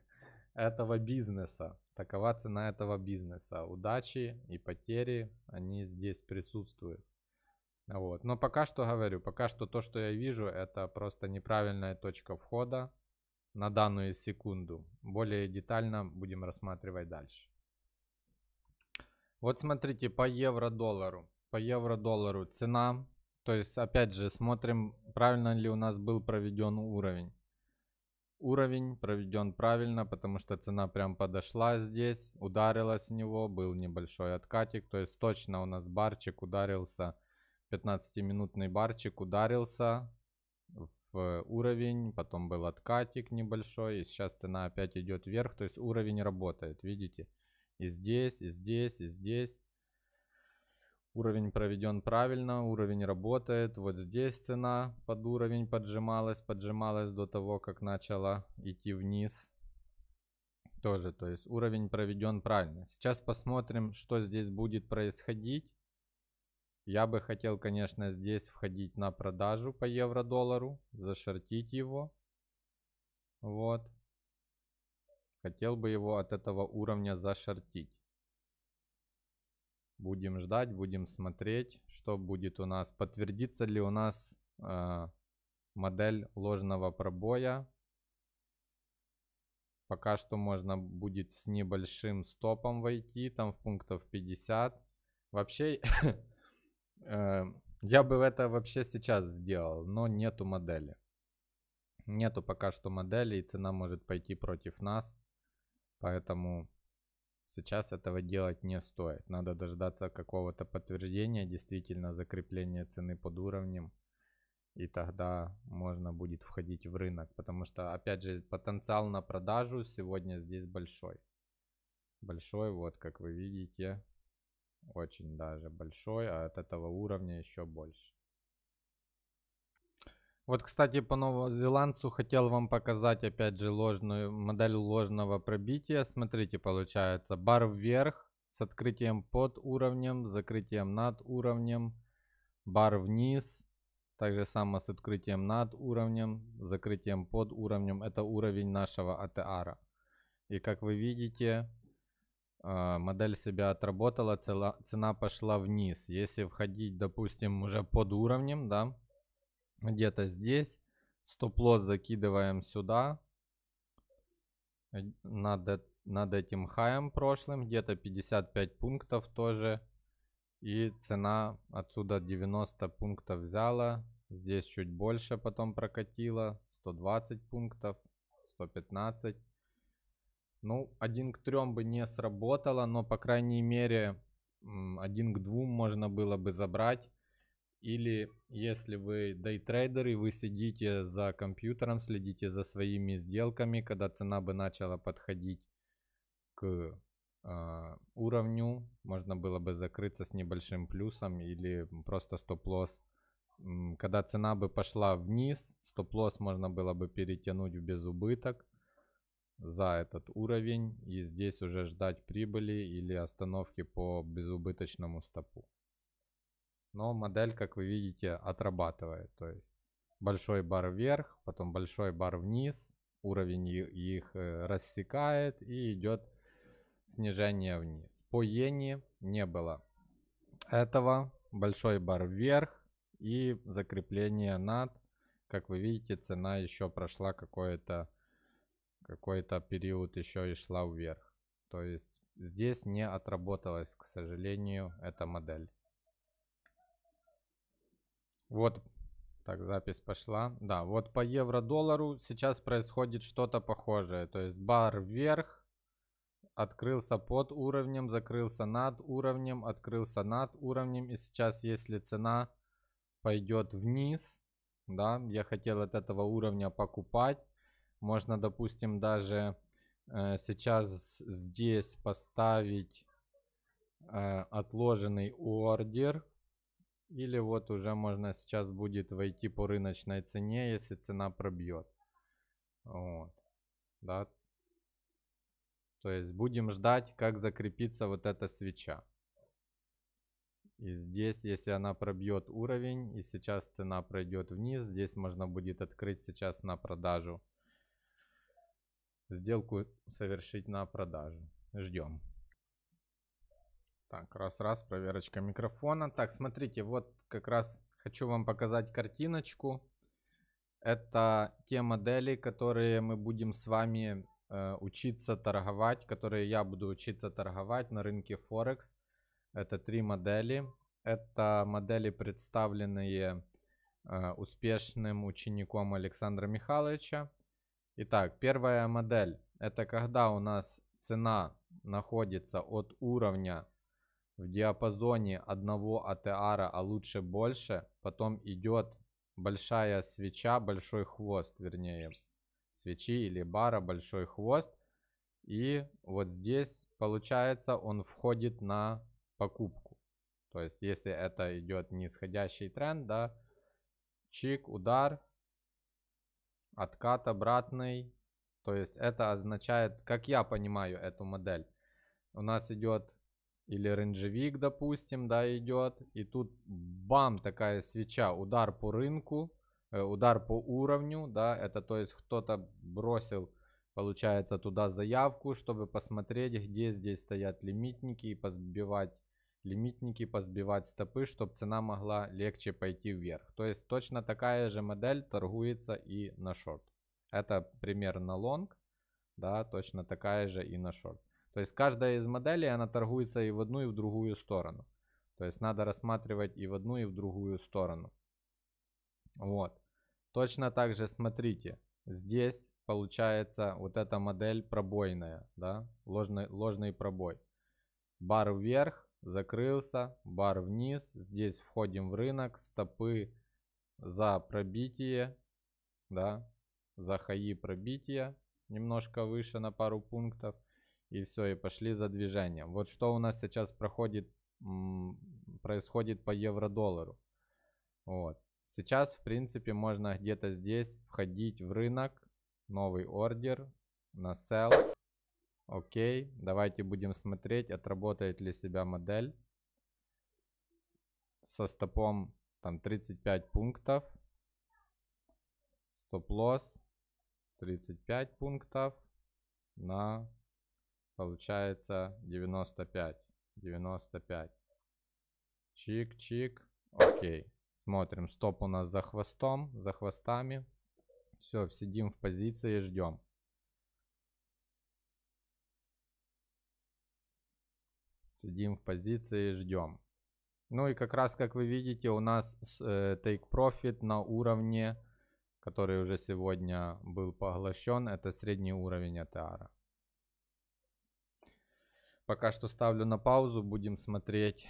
этого бизнеса. Такова цена этого бизнеса. Удачи и потери, они здесь присутствуют. Вот. Но пока что говорю, пока что то, что я вижу, это просто неправильная точка входа на данную секунду. Более детально будем рассматривать дальше. Вот смотрите, по евро-доллару. По евро-доллару цена. То есть, опять же, смотрим, правильно ли у нас был проведен уровень. Уровень проведен правильно, потому что цена прям подошла здесь, ударилась в него, был небольшой откатик. То есть, точно у нас барчик ударился 15-минутный барчик ударился в уровень, потом был откатик небольшой, и сейчас цена опять идет вверх, то есть уровень работает, видите? И здесь, и здесь, и здесь. Уровень проведен правильно, уровень работает. Вот здесь цена под уровень поджималась, поджималась до того, как начала идти вниз. Тоже, то есть уровень проведен правильно. Сейчас посмотрим, что здесь будет происходить. Я бы хотел, конечно, здесь входить на продажу по евро-доллару, зашортить его. Вот. Хотел бы его от этого уровня зашортить. Будем ждать, будем смотреть, что будет у нас. Подтвердится ли у нас э, модель ложного пробоя. Пока что можно будет с небольшим стопом войти, там в пунктов 50. Вообще, Э, я бы это вообще сейчас сделал, но нету модели. Нету пока что модели, и цена может пойти против нас. Поэтому сейчас этого делать не стоит. Надо дождаться какого-то подтверждения, действительно закрепления цены под уровнем. И тогда можно будет входить в рынок. Потому что, опять же, потенциал на продажу сегодня здесь большой. Большой, вот как вы видите. Очень даже большой, а от этого уровня еще больше. Вот, кстати, по новозеландцу хотел вам показать, опять же, ложную модель ложного пробития. Смотрите, получается, бар вверх с открытием под уровнем, закрытием над уровнем, бар вниз, так же само с открытием над уровнем, закрытием под уровнем. Это уровень нашего АТАра. И как вы видите, а, модель себя отработала, цела, цена пошла вниз. Если входить, допустим, уже под уровнем, да, где-то здесь, стоп-лосс закидываем сюда, э, над, э, над этим хаем прошлым, где-то 55 пунктов тоже. И цена отсюда 90 пунктов взяла, здесь чуть больше потом прокатила, 120 пунктов, 115. Ну, один к трем бы не сработало, но, по крайней мере, один к двум можно было бы забрать. Или если вы дейтрейдеры, вы сидите за компьютером, следите за своими сделками, когда цена бы начала подходить к э, уровню, можно было бы закрыться с небольшим плюсом или просто стоп-лосс. Когда цена бы пошла вниз, стоп-лосс можно было бы перетянуть в безубыток за этот уровень и здесь уже ждать прибыли или остановки по безубыточному стопу. Но модель, как вы видите, отрабатывает. То есть большой бар вверх, потом большой бар вниз, уровень их э, рассекает и идет снижение вниз. По иене не было этого. Большой бар вверх и закрепление над. Как вы видите, цена еще прошла какое-то какой-то период еще и шла вверх. То есть здесь не отработалась, к сожалению, эта модель. Вот, так, запись пошла. Да, вот по евро-доллару сейчас происходит что-то похожее. То есть бар вверх, открылся под уровнем, закрылся над уровнем, открылся над уровнем. И сейчас, если цена пойдет вниз, да, я хотел от этого уровня покупать, можно, допустим, даже э, сейчас здесь поставить э, отложенный ордер. Или вот уже можно сейчас будет войти по рыночной цене, если цена пробьет. Вот. Да. То есть будем ждать, как закрепится вот эта свеча. И здесь, если она пробьет уровень, и сейчас цена пройдет вниз, здесь можно будет открыть сейчас на продажу сделку совершить на продажу. Ждем. Так, раз-раз, проверочка микрофона. Так, смотрите, вот как раз хочу вам показать картиночку. Это те модели, которые мы будем с вами э, учиться торговать, которые я буду учиться торговать на рынке Форекс. Это три модели. Это модели, представленные э, успешным учеником Александра Михайловича. Итак, первая модель это когда у нас цена находится от уровня в диапазоне одного АТР, а лучше больше, потом идет большая свеча, большой хвост, вернее, свечи или бара, большой хвост. И вот здесь, получается, он входит на покупку. То есть, если это идет нисходящий тренд, да, чик, удар, откат обратный. То есть это означает, как я понимаю эту модель, у нас идет или рынжевик, допустим, да, идет, и тут бам, такая свеча, удар по рынку, э, удар по уровню, да, это то есть кто-то бросил, получается, туда заявку, чтобы посмотреть, где здесь стоят лимитники и подбивать лимитники позбивать стопы, чтобы цена могла легче пойти вверх. То есть точно такая же модель торгуется и на шорт. Это пример на лонг, да, точно такая же и на шорт. То есть каждая из моделей, она торгуется и в одну, и в другую сторону. То есть надо рассматривать и в одну, и в другую сторону. Вот. Точно так же смотрите, здесь получается вот эта модель пробойная, да, ложный, ложный пробой. Бар вверх, закрылся, бар вниз, здесь входим в рынок, стопы за пробитие, да, за хаи пробития, немножко выше на пару пунктов, и все, и пошли за движением. Вот что у нас сейчас проходит, происходит по евро-доллару. Вот. Сейчас, в принципе, можно где-то здесь входить в рынок, новый ордер на sell. Окей, давайте будем смотреть, отработает ли себя модель со стопом там 35 пунктов. Стоп-лосс 35 пунктов на, получается, 95. 95. Чик-чик. Окей. Смотрим, стоп у нас за хвостом, за хвостами. Все, сидим в позиции, ждем. Сидим в позиции, ждем. Ну и как раз, как вы видите, у нас э, Take Profit на уровне, который уже сегодня был поглощен. Это средний уровень ATR. Пока что ставлю на паузу, будем смотреть,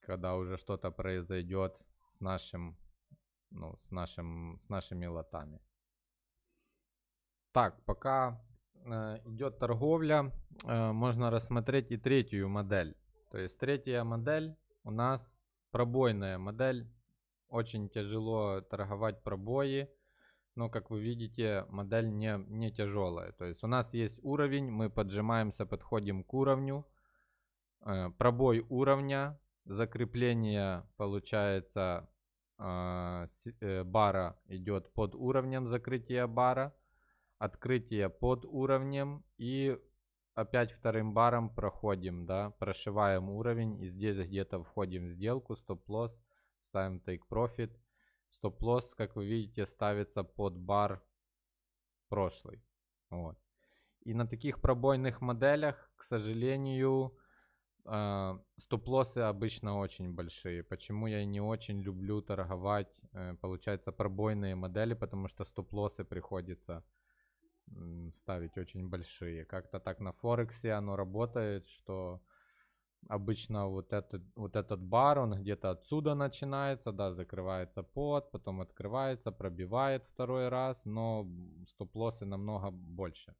когда уже что-то произойдет с нашим, ну, с нашим, с нашими лотами. Так, пока Э, идет торговля, э, можно рассмотреть и третью модель. То есть третья модель у нас пробойная модель. Очень тяжело торговать пробои. Но, как вы видите, модель не, не тяжелая. То есть у нас есть уровень, мы поджимаемся, подходим к уровню. Э, пробой уровня, закрепление получается бара идет под уровнем закрытия бара открытие под уровнем и опять вторым баром проходим, да, прошиваем уровень и здесь где-то входим в сделку, стоп-лосс, ставим take profit. Стоп-лосс, как вы видите, ставится под бар прошлый. Вот. И на таких пробойных моделях, к сожалению, э, стоп-лоссы обычно очень большие. Почему я не очень люблю торговать, э, получается, пробойные модели, потому что стоп-лоссы приходится ставить очень большие. Как-то так на Форексе оно работает, что обычно вот этот, вот этот бар, он где-то отсюда начинается, да, закрывается под, потом открывается, пробивает второй раз, но стоп-лоссы намного больше.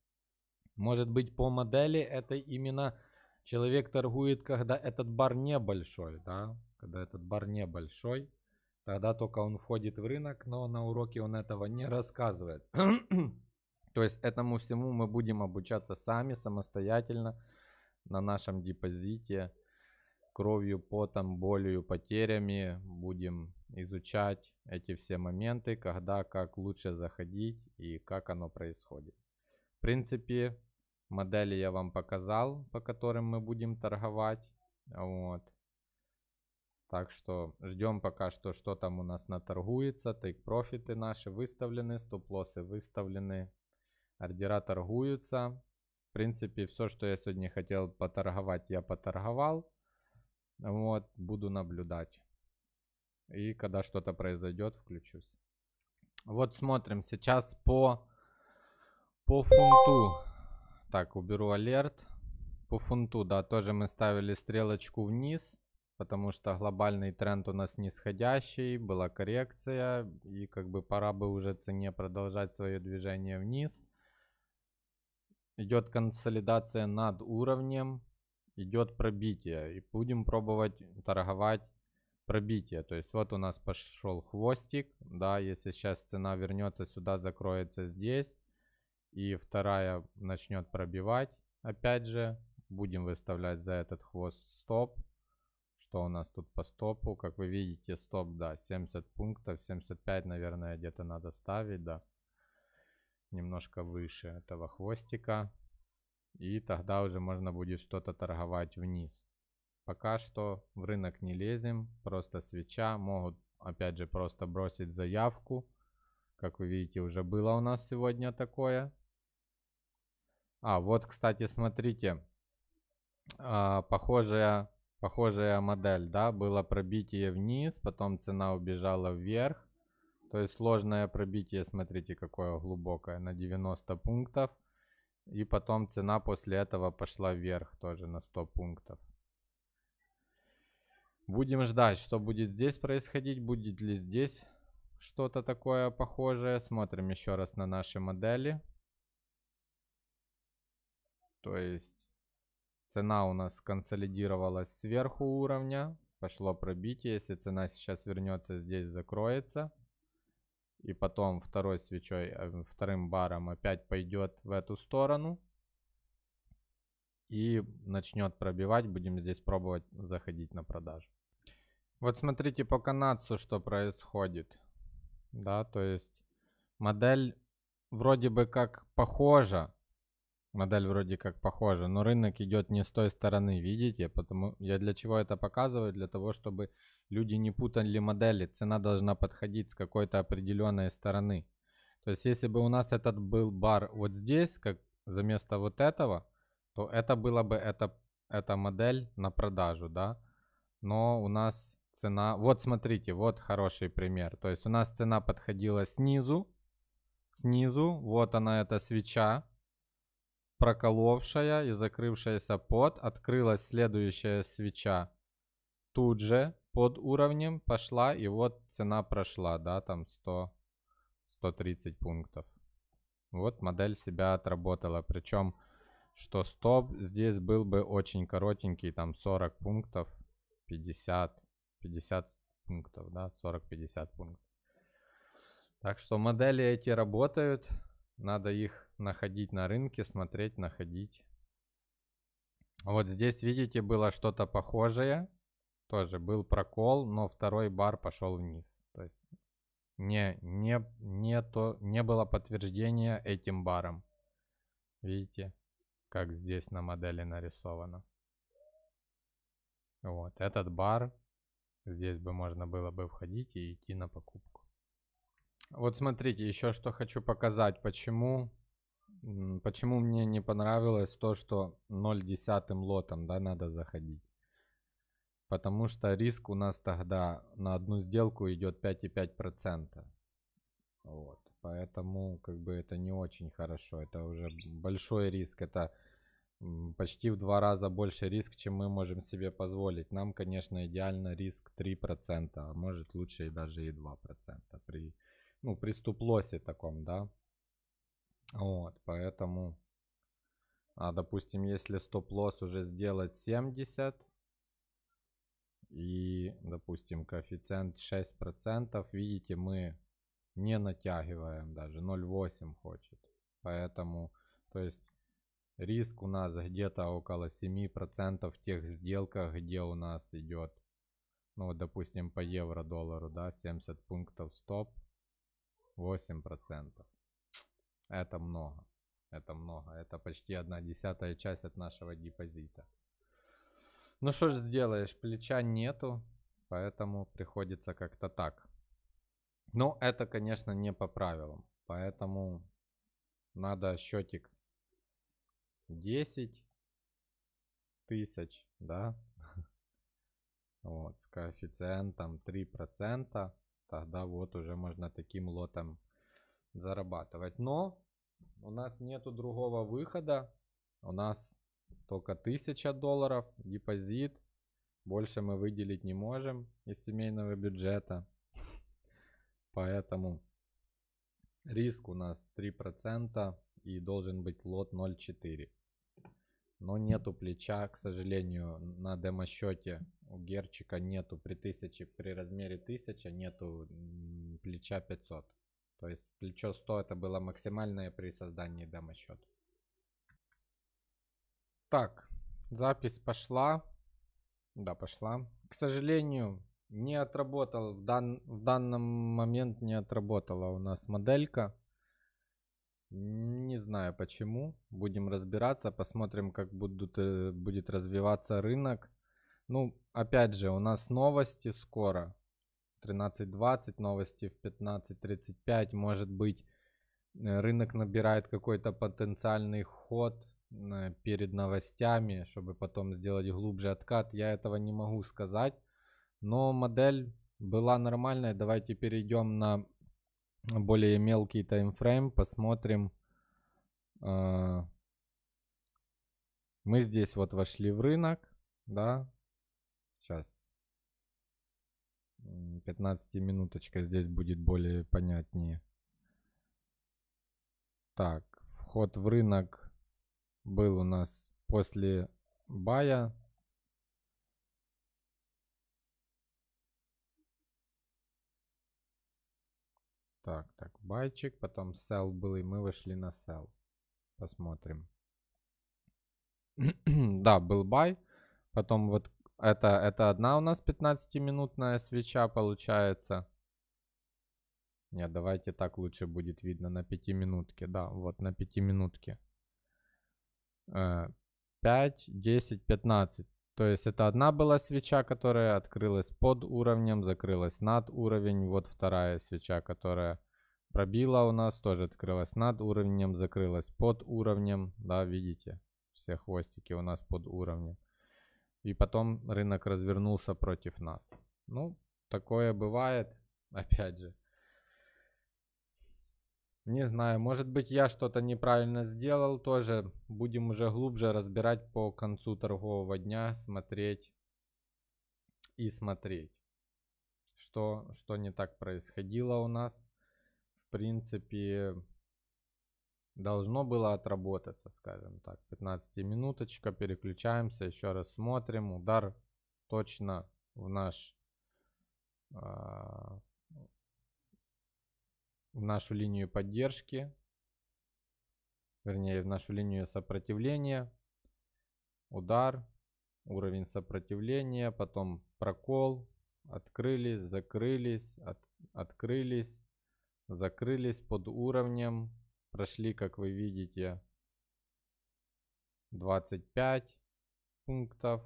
Может быть, по модели это именно человек торгует, когда этот бар небольшой, да, когда этот бар небольшой, тогда только он входит в рынок, но на уроке он этого не рассказывает. То есть этому всему мы будем обучаться сами, самостоятельно, на нашем депозите, кровью, потом, болью, потерями. Будем изучать эти все моменты, когда, как лучше заходить и как оно происходит. В принципе, модели я вам показал, по которым мы будем торговать. Вот. Так что ждем пока что, что там у нас наторгуется. Тейк-профиты наши выставлены, стоп-лоссы выставлены. Ордера торгуются. В принципе, все, что я сегодня хотел поторговать, я поторговал. Вот, буду наблюдать. И когда что-то произойдет, включусь. Вот смотрим сейчас по, по фунту. Так, уберу алерт. По фунту, да, тоже мы ставили стрелочку вниз, потому что глобальный тренд у нас нисходящий, была коррекция, и как бы пора бы уже цене продолжать свое движение вниз. Идет консолидация над уровнем, идет пробитие. И будем пробовать торговать пробитие. То есть вот у нас пошел хвостик, да, если сейчас цена вернется сюда, закроется здесь. И вторая начнет пробивать, опять же, будем выставлять за этот хвост стоп. Что у нас тут по стопу? Как вы видите, стоп, да, 70 пунктов, 75, наверное, где-то надо ставить, да немножко выше этого хвостика. И тогда уже можно будет что-то торговать вниз. Пока что в рынок не лезем, просто свеча. Могут, опять же, просто бросить заявку. Как вы видите, уже было у нас сегодня такое. А, вот, кстати, смотрите. А, похожая, похожая модель, да? Было пробитие вниз, потом цена убежала вверх. То есть сложное пробитие, смотрите, какое глубокое, на 90 пунктов. И потом цена после этого пошла вверх тоже на 100 пунктов. Будем ждать, что будет здесь происходить, будет ли здесь что-то такое похожее. Смотрим еще раз на наши модели. То есть цена у нас консолидировалась сверху уровня, пошло пробитие. Если цена сейчас вернется здесь, закроется и потом второй свечой, э, вторым баром опять пойдет в эту сторону и начнет пробивать. Будем здесь пробовать заходить на продажу. Вот смотрите по канадцу, что происходит. Да, то есть модель вроде бы как похожа, Модель вроде как похожа, но рынок идет не с той стороны, видите? Потому я для чего это показываю? Для того, чтобы люди не путали модели. Цена должна подходить с какой-то определенной стороны. То есть, если бы у нас этот был бар вот здесь, как за место вот этого, то это было бы это эта модель на продажу, да? Но у нас цена... Вот смотрите, вот хороший пример. То есть у нас цена подходила снизу, снизу, вот она эта свеча, проколовшая и закрывшаяся под, открылась следующая свеча. Тут же под уровнем пошла, и вот цена прошла, да, там 100, 130 пунктов. Вот модель себя отработала, причем что стоп здесь был бы очень коротенький, там 40 пунктов, 50, 50 пунктов, да, 40-50 пунктов. Так что модели эти работают. Надо их находить на рынке, смотреть, находить. Вот здесь, видите, было что-то похожее. Тоже был прокол, но второй бар пошел вниз. То есть не, не, не, то, не было подтверждения этим баром. Видите, как здесь на модели нарисовано. Вот этот бар. Здесь бы можно было бы входить и идти на покупку. Вот смотрите, еще что хочу показать, почему, почему мне не понравилось то, что 0,10 лотом да, надо заходить. Потому что риск у нас тогда на одну сделку идет 5,5%. Вот. Поэтому как бы это не очень хорошо. Это уже большой риск. Это почти в два раза больше риск, чем мы можем себе позволить. Нам, конечно, идеально риск 3%, а может лучше и даже и 2% при ну, приступ лоси таком, да. Вот, поэтому, а, допустим, если стоп-лосс уже сделать 70 и, допустим, коэффициент 6%, видите, мы не натягиваем даже, 0,8 хочет. Поэтому, то есть, риск у нас где-то около 7% в тех сделках, где у нас идет, ну, допустим, по евро-доллару, да, 70 пунктов стоп, 8%. Это много. Это много. Это почти одна десятая часть от нашего депозита. Ну что ж сделаешь, плеча нету, поэтому приходится как-то так. Но это, конечно, не по правилам. Поэтому надо счетик 10 тысяч, да? Вот, с коэффициентом 3%. Тогда вот уже можно таким лотом зарабатывать. Но у нас нету другого выхода. У нас только 1000 долларов депозит. Больше мы выделить не можем из семейного бюджета. Поэтому риск у нас 3% и должен быть лот 0,4 но нету плеча, к сожалению, на демо-счете у Герчика нету при 1000, при размере 1000 нету плеча 500. То есть плечо 100 это было максимальное при создании демо-счета. Так, запись пошла. Да, пошла. К сожалению, не отработал, в, дан, в данном момент не отработала у нас моделька. Не знаю почему. Будем разбираться, посмотрим, как будут, э, будет развиваться рынок. Ну, опять же, у нас новости скоро. 13.20, новости в 15.35. Может быть, э, рынок набирает какой-то потенциальный ход э, перед новостями, чтобы потом сделать глубже откат. Я этого не могу сказать. Но модель была нормальная. Давайте перейдем на более мелкий таймфрейм, посмотрим. А, мы здесь вот вошли в рынок, да, сейчас 15 минуточка здесь будет более понятнее. Так, вход в рынок был у нас после бая Так, так, байчик, потом сел был, и мы вышли на сел. Посмотрим. да, был бай. Потом вот это, это одна у нас 15-минутная свеча получается. Нет, давайте так лучше будет видно на 5 минутке. Да, вот на 5 минутке. 5, 10, 15. То есть это одна была свеча, которая открылась под уровнем, закрылась над уровень. Вот вторая свеча, которая пробила у нас, тоже открылась над уровнем, закрылась под уровнем. Да, видите, все хвостики у нас под уровнем. И потом рынок развернулся против нас. Ну, такое бывает, опять же. Не знаю, может быть я что-то неправильно сделал тоже. Будем уже глубже разбирать по концу торгового дня, смотреть и смотреть, что, что не так происходило у нас. В принципе, должно было отработаться, скажем так. 15-минуточка, переключаемся, еще раз смотрим. Удар точно в наш а, в нашу линию поддержки, вернее, в нашу линию сопротивления, удар, уровень сопротивления, потом прокол, открылись, закрылись, от, открылись, закрылись под уровнем, прошли, как вы видите, 25 пунктов,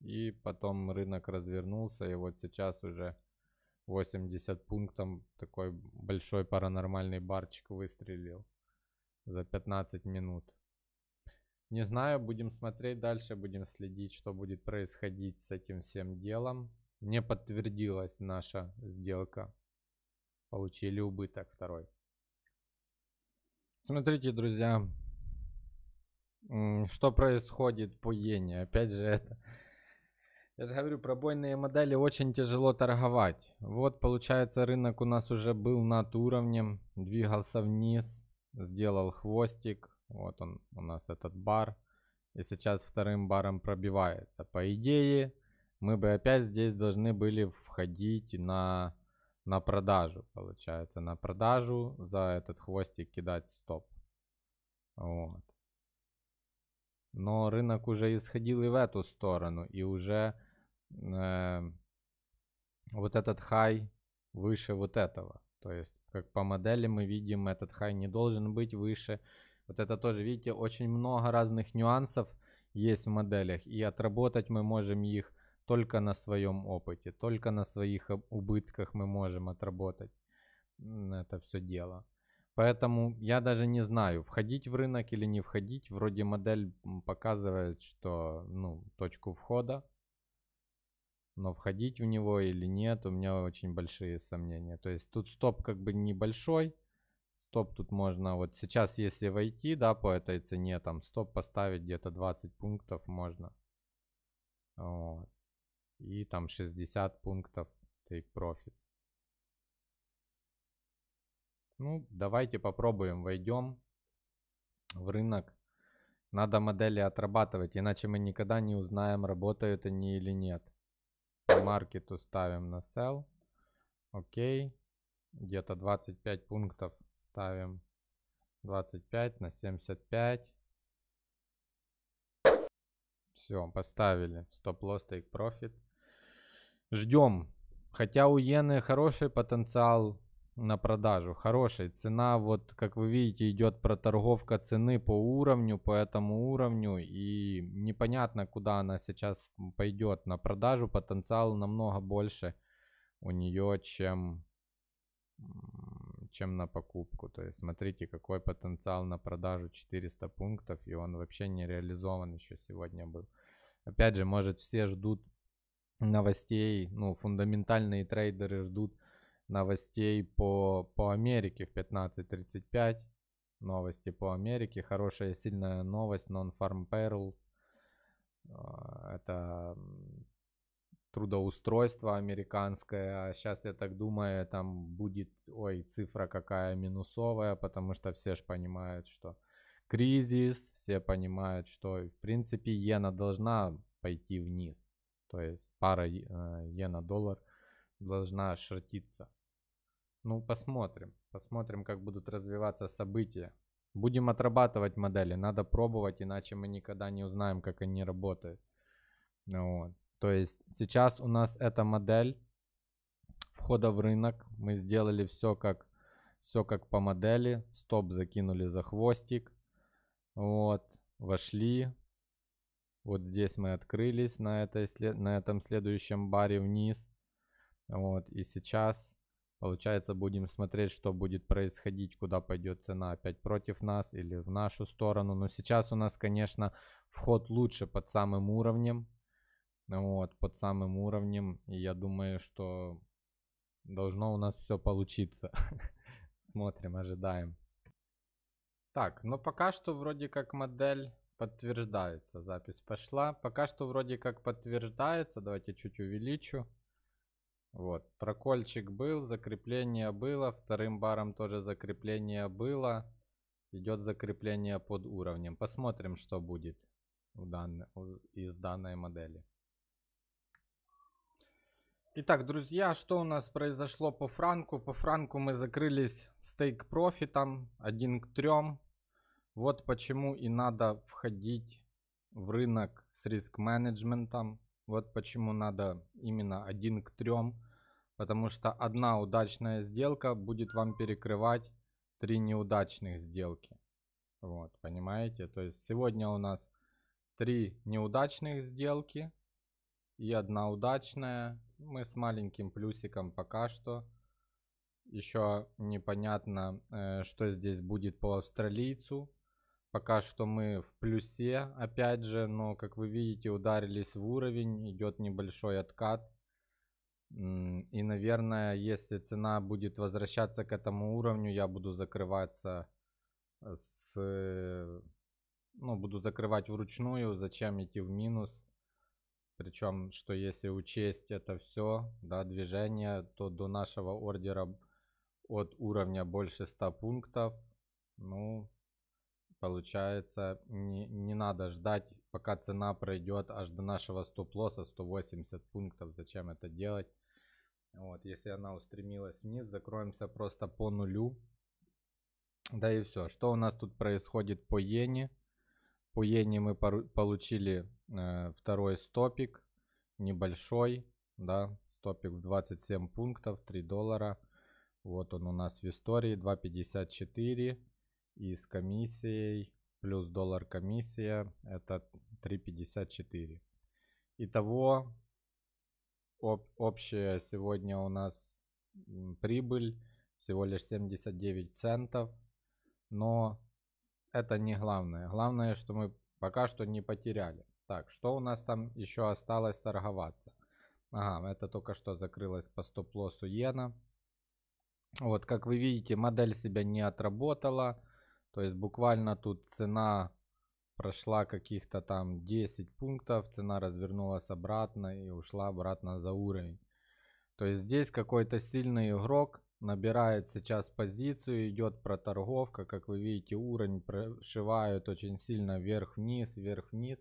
и потом рынок развернулся, и вот сейчас уже 80 пунктом такой большой паранормальный барчик выстрелил за 15 минут. Не знаю, будем смотреть дальше, будем следить, что будет происходить с этим всем делом. Не подтвердилась наша сделка. Получили убыток второй. Смотрите, друзья, что происходит по иене. Опять же, это я же говорю, пробойные модели очень тяжело торговать. Вот, получается, рынок у нас уже был над уровнем, двигался вниз, сделал хвостик. Вот он у нас этот бар. И сейчас вторым баром пробивается. По идее, мы бы опять здесь должны были входить на, на продажу. Получается, на продажу за этот хвостик кидать стоп. Вот. Но рынок уже исходил и в эту сторону. И уже э, вот этот хай выше вот этого. То есть, как по модели мы видим, этот хай не должен быть выше. Вот это тоже, видите, очень много разных нюансов есть в моделях. И отработать мы можем их только на своем опыте, только на своих убытках мы можем отработать это все дело. Поэтому я даже не знаю, входить в рынок или не входить. Вроде модель показывает, что ну, точку входа но входить в него или нет, у меня очень большие сомнения. То есть тут стоп как бы небольшой, стоп тут можно, вот сейчас если войти, да, по этой цене, там стоп поставить где-то 20 пунктов можно. Вот. И там 60 пунктов take profit. Ну, давайте попробуем, войдем в рынок. Надо модели отрабатывать, иначе мы никогда не узнаем, работают они или нет. Маркету ставим на sell. Окей. Где-то 25 пунктов ставим. 25 на 75. Все, поставили. Стоп-лосс, take profit. Ждем. Хотя у иены хороший потенциал на продажу. хороший цена, вот как вы видите, идет проторговка цены по уровню, по этому уровню. И непонятно, куда она сейчас пойдет. На продажу потенциал намного больше у нее, чем, чем на покупку. То есть смотрите, какой потенциал на продажу 400 пунктов. И он вообще не реализован еще сегодня был. Опять же, может все ждут новостей, ну, фундаментальные трейдеры ждут новостей по, по Америке в 15.35. Новости по Америке. Хорошая, сильная новость. Non-farm payrolls. А, это трудоустройство американское. А сейчас, я так думаю, там будет, ой, цифра какая минусовая, потому что все же понимают, что кризис, все понимают, что, в принципе, иена должна пойти вниз. То есть пара э, иена-доллар должна шортиться. Ну, посмотрим. Посмотрим, как будут развиваться события. Будем отрабатывать модели. Надо пробовать, иначе мы никогда не узнаем, как они работают. Ну вот. То есть сейчас у нас эта модель входа в рынок. Мы сделали все как, все как по модели. Стоп закинули за хвостик. Вот. Вошли. Вот здесь мы открылись на, этой, на этом следующем баре вниз. Вот. И сейчас Получается, будем смотреть, что будет происходить, куда пойдет цена опять против нас или в нашу сторону. Но сейчас у нас, конечно, вход лучше под самым уровнем. Вот, под самым уровнем. И я думаю, что должно у нас все получиться. Смотрим, ожидаем. Так, но ну пока что вроде как модель подтверждается. Запись пошла. Пока что вроде как подтверждается. Давайте чуть увеличу. Вот, прокольчик был, закрепление было, вторым баром тоже закрепление было. Идет закрепление под уровнем. Посмотрим, что будет у данной, из данной модели. Итак, друзья, что у нас произошло по франку? По франку мы закрылись стейк профитом 1 к 3. Вот почему и надо входить в рынок с риск-менеджментом, вот почему надо именно один к трем, потому что одна удачная сделка будет вам перекрывать три неудачных сделки. Вот, понимаете? То есть сегодня у нас три неудачных сделки и одна удачная. Мы с маленьким плюсиком пока что. Еще непонятно, э, что здесь будет по австралийцу. Пока что мы в плюсе, опять же, но, как вы видите, ударились в уровень, идет небольшой откат. И, наверное, если цена будет возвращаться к этому уровню, я буду закрываться э, с... Э, ну, буду закрывать вручную, зачем идти в минус. Причем, что если учесть это все, да, движение, то до нашего ордера от уровня больше 100 пунктов, ну, Получается, не, не надо ждать, пока цена пройдет аж до нашего стоп-лосса 180 пунктов. Зачем это делать? Вот, если она устремилась вниз, закроемся просто по нулю. Да и все. Что у нас тут происходит по иене? По иене мы получили э, второй стопик, небольшой, да, стопик в 27 пунктов, 3 доллара. Вот он у нас в истории, 2.54 и с комиссией плюс доллар комиссия это 3.54. Итого об, общая сегодня у нас прибыль всего лишь 79 центов, но это не главное. Главное, что мы пока что не потеряли. Так, что у нас там еще осталось торговаться? Ага, это только что закрылось по стоп-лоссу иена. Вот, как вы видите, модель себя не отработала. То есть буквально тут цена прошла каких-то там 10 пунктов, цена развернулась обратно и ушла обратно за уровень. То есть здесь какой-то сильный игрок набирает сейчас позицию, идет проторговка. Как вы видите, уровень прошивают очень сильно вверх-вниз, вверх-вниз.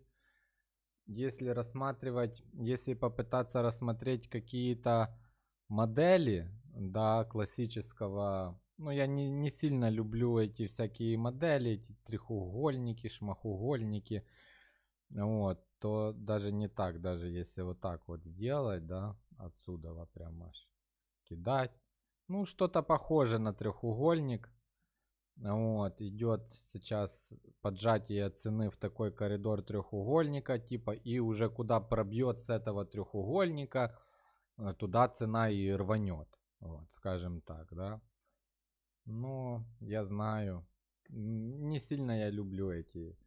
Если рассматривать, если попытаться рассмотреть какие-то модели да, классического ну, я не, не сильно люблю эти всякие модели, эти трехугольники, шмахугольники. Вот, то даже не так, даже если вот так вот сделать, да, отсюда вот прям аж кидать. Ну, что-то похоже на треугольник. Вот, идет сейчас поджатие цены в такой коридор треугольника, типа, и уже куда пробьет с этого треугольника, э, туда цена и рванет. Вот, скажем так, да. Но я знаю, не сильно я люблю эти,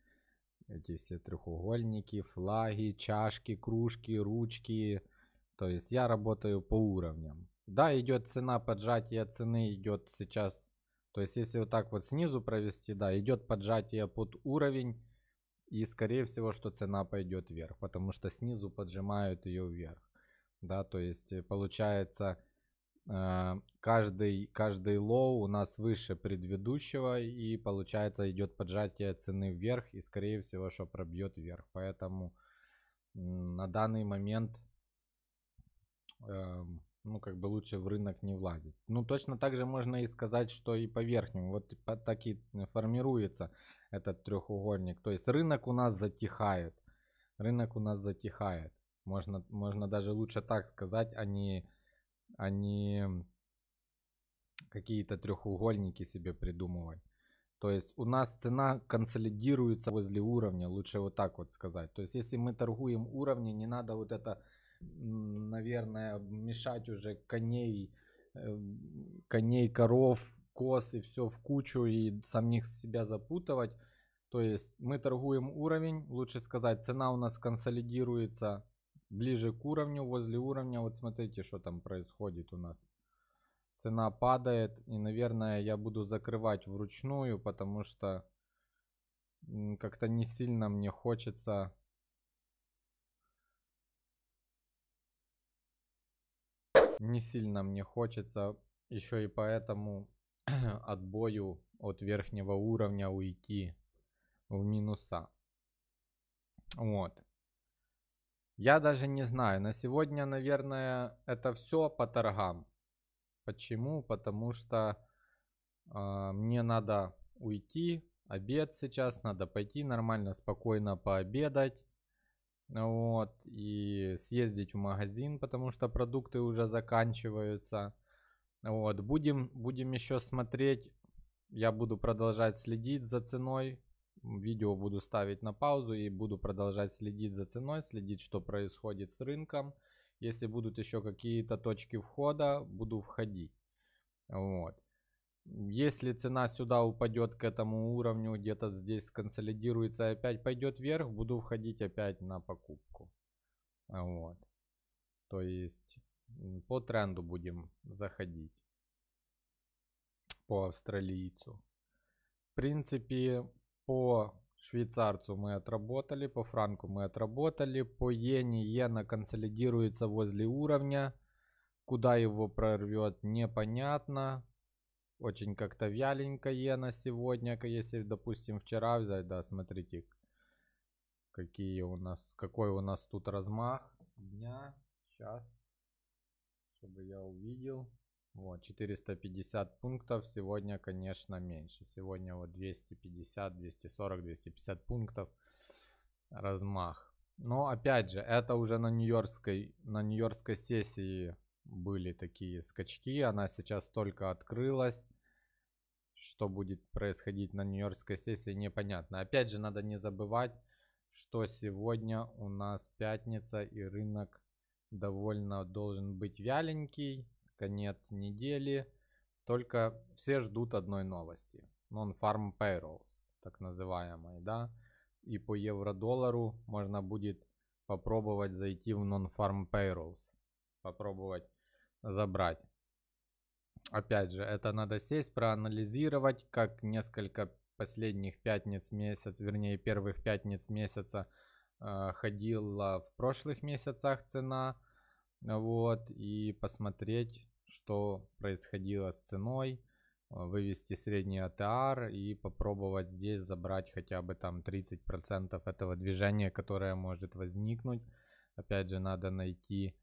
эти все треугольники, флаги, чашки, кружки, ручки. То есть я работаю по уровням. Да, идет цена поджатия цены, идет сейчас. То есть если вот так вот снизу провести, да, идет поджатие под уровень. И скорее всего, что цена пойдет вверх, потому что снизу поджимают ее вверх. Да, то есть э, получается Э, каждый, каждый лоу у нас выше предыдущего, и получается идет поджатие цены вверх, и скорее всего, что пробьет вверх. Поэтому на данный момент эм, ну, как бы лучше в рынок не влазить. Ну, точно так же можно и сказать, что и по верхнему. Вот так и э, формируется этот треугольник. То есть рынок у нас затихает. Рынок у нас затихает. Можно, можно даже лучше так сказать, а не они а какие-то трехугольники себе придумывать. То есть у нас цена консолидируется возле уровня, лучше вот так вот сказать. То есть если мы торгуем уровни, не надо вот это, наверное, мешать уже коней, эм, коней, коров, кос и все в кучу и самих себя запутывать. То есть мы торгуем уровень, лучше сказать, цена у нас консолидируется ближе к уровню, возле уровня, вот смотрите, что там происходит у нас. Цена падает, и, наверное, я буду закрывать вручную, потому что как-то не сильно мне хочется... Не сильно мне хочется еще и поэтому отбою от верхнего уровня уйти в минуса. Вот. Я даже не знаю. На сегодня, наверное, это все по торгам. Почему? Потому что э, мне надо уйти. Обед сейчас, надо пойти нормально, спокойно пообедать. Вот, и съездить в магазин, потому что продукты уже заканчиваются. Вот, будем, будем еще смотреть. Я буду продолжать следить за ценой, видео буду ставить на паузу и буду продолжать следить за ценой, следить, что происходит с рынком. Если будут еще какие-то точки входа, буду входить. Вот. Если цена сюда упадет к этому уровню, где-то здесь консолидируется, опять пойдет вверх, буду входить опять на покупку. Вот. То есть по тренду будем заходить по австралийцу. В принципе, по швейцарцу мы отработали, по франку мы отработали, по иене иена консолидируется возле уровня. Куда его прорвет, непонятно. Очень как-то вяленько иена сегодня, если, допустим, вчера взять, да, смотрите, какие у нас, какой у нас тут размах дня. Сейчас, чтобы я увидел. Вот, 450 пунктов сегодня, конечно, меньше. Сегодня вот 250, 240, 250 пунктов размах. Но опять же, это уже на нью-йоркской, на нью-йоркской сессии были такие скачки. Она сейчас только открылась. Что будет происходить на нью-йоркской сессии, непонятно. Опять же, надо не забывать, что сегодня у нас пятница и рынок довольно должен быть вяленький конец недели. Только все ждут одной новости. Non-farm payrolls, так называемые, да. И по евро-доллару можно будет попробовать зайти в non-farm payrolls. Попробовать забрать. Опять же, это надо сесть, проанализировать, как несколько последних пятниц месяц, вернее первых пятниц месяца э, ходила в прошлых месяцах цена вот, и посмотреть, что происходило с ценой, а, вывести средний ATR и попробовать здесь забрать хотя бы там 30% этого движения, которое может возникнуть. Опять же, надо найти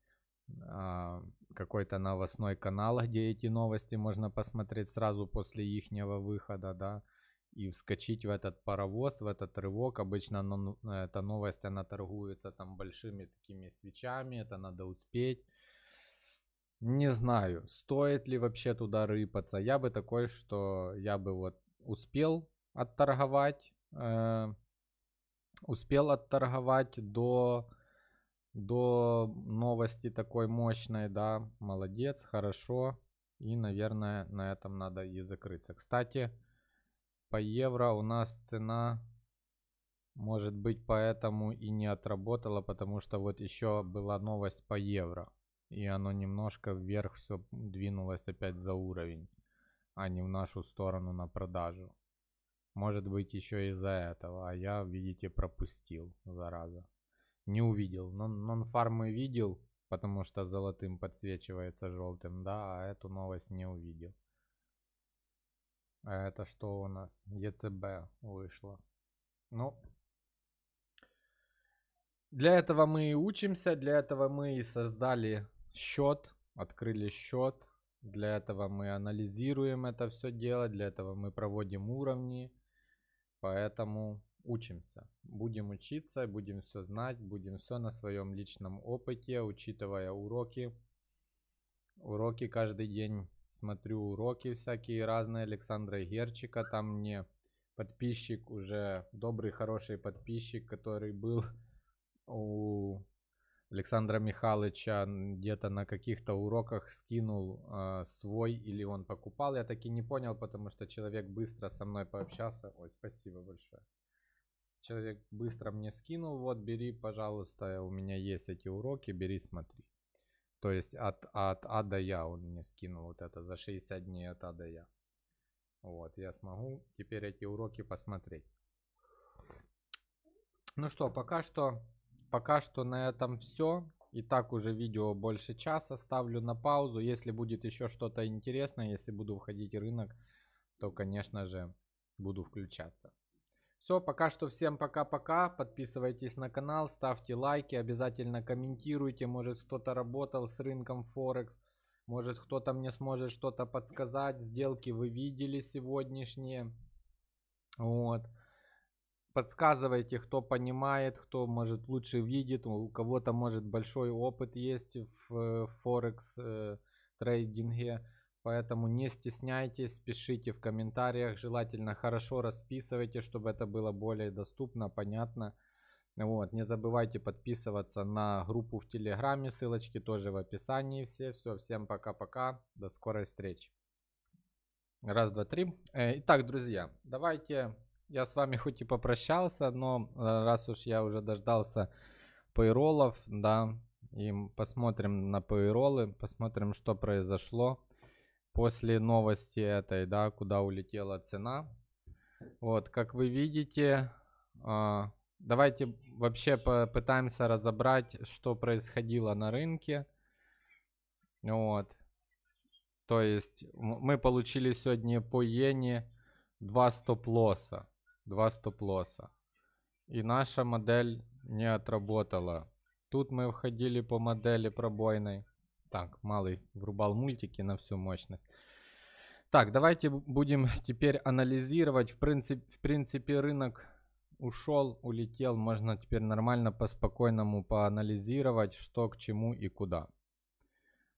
а, какой-то новостной канал, где эти новости можно посмотреть сразу после ихнего выхода, да, и вскочить в этот паровоз, в этот рывок. Обычно ну, эта новость, она торгуется там большими такими свечами, это надо успеть. Не знаю, стоит ли вообще туда рыпаться. Я бы такой, что я бы вот успел отторговать, э, успел отторговать до, до новости такой мощной, да, молодец, хорошо. И, наверное, на этом надо и закрыться. Кстати, по евро а у нас цена, может быть, поэтому и не отработала, потому что вот еще была новость по евро. И оно немножко вверх все двинулось опять за уровень, а не в нашу сторону на продажу. Может быть, еще из-за этого. А я, видите, пропустил, зараза. Не увидел. Но нонфармы видел, потому что золотым подсвечивается желтым, да, а эту новость не увидел. А это что у нас? ЕЦБ вышло. Ну, для этого мы и учимся, для этого мы и создали счет, открыли счет. Для этого мы анализируем это все дело, для этого мы проводим уровни. Поэтому учимся. Будем учиться, будем все знать, будем все на своем личном опыте, учитывая уроки. Уроки каждый день смотрю уроки всякие разные Александра Герчика, там мне подписчик уже, добрый, хороший подписчик, который был у Александра Михайловича где-то на каких-то уроках скинул э, свой или он покупал. Я так и не понял, потому что человек быстро со мной пообщался. Ой, спасибо большое. Человек быстро мне скинул, вот бери, пожалуйста, у меня есть эти уроки, бери, смотри. То есть от, от А до Я он мне скинул вот это за 60 дней от А до Я. Вот, я смогу теперь эти уроки посмотреть. Ну что, пока что, пока что на этом все. И так уже видео больше часа ставлю на паузу. Если будет еще что-то интересное, если буду входить в рынок, то, конечно же, буду включаться. Все, пока что всем пока-пока. Подписывайтесь на канал, ставьте лайки, обязательно комментируйте. Может кто-то работал с рынком Форекс, может кто-то мне сможет что-то подсказать. Сделки вы видели сегодняшние. Вот подсказывайте, кто понимает, кто может лучше видит, у кого-то может большой опыт есть в э, форекс э, трейдинге. Поэтому не стесняйтесь, пишите в комментариях, желательно хорошо расписывайте, чтобы это было более доступно, понятно. Вот, не забывайте подписываться на группу в Телеграме, ссылочки тоже в описании все. Все, всем пока-пока, до скорой встречи. Раз, два, три. Э, итак, друзья, давайте, я с вами хоть и попрощался, но э, раз уж я уже дождался пейролов, да, и посмотрим на пейролы, посмотрим, что произошло после новости этой, да, куда улетела цена. Вот, как вы видите, а, давайте вообще попытаемся разобрать, что происходило на рынке. Вот. То есть мы получили сегодня по иене два стоп-лосса. Два стоп-лосса. И наша модель не отработала. Тут мы входили по модели пробойной. Так, малый врубал мультики на всю мощность. Так, давайте будем теперь анализировать. В принципе, в принципе рынок ушел, улетел. Можно теперь нормально по-спокойному поанализировать, что к чему и куда.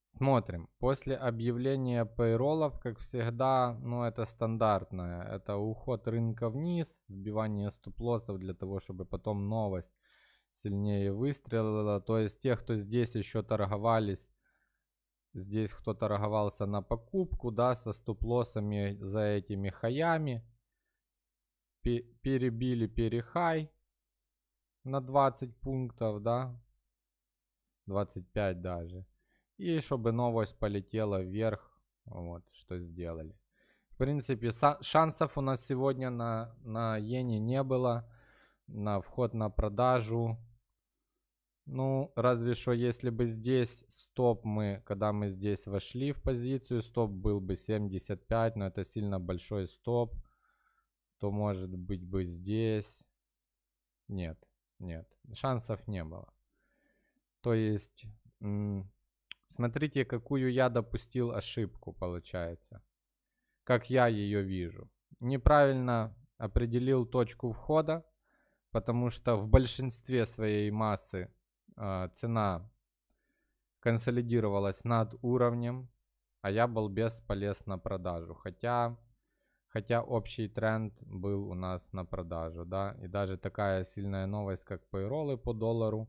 Смотрим. После объявления пейролов, как всегда, ну это стандартное. Это уход рынка вниз, сбивание стоп-лоссов для того, чтобы потом новость сильнее выстрелила. То есть те, кто здесь еще торговались, Здесь кто торговался на покупку, да, со стоп-лоссами за этими хаями. Перебили перехай на 20 пунктов, да. 25 даже. И чтобы новость полетела вверх, вот что сделали. В принципе, шансов у нас сегодня на, на иене не было. На вход на продажу ну, разве что если бы здесь стоп мы, когда мы здесь вошли в позицию, стоп был бы 75, но это сильно большой стоп, то может быть бы здесь. Нет, нет, шансов не было. То есть, смотрите, какую я допустил ошибку, получается. Как я ее вижу. Неправильно определил точку входа, потому что в большинстве своей массы а, цена консолидировалась над уровнем, а я был бесполез на продажу. Хотя, хотя общий тренд был у нас на продажу, да. И даже такая сильная новость, как пейролы по доллару,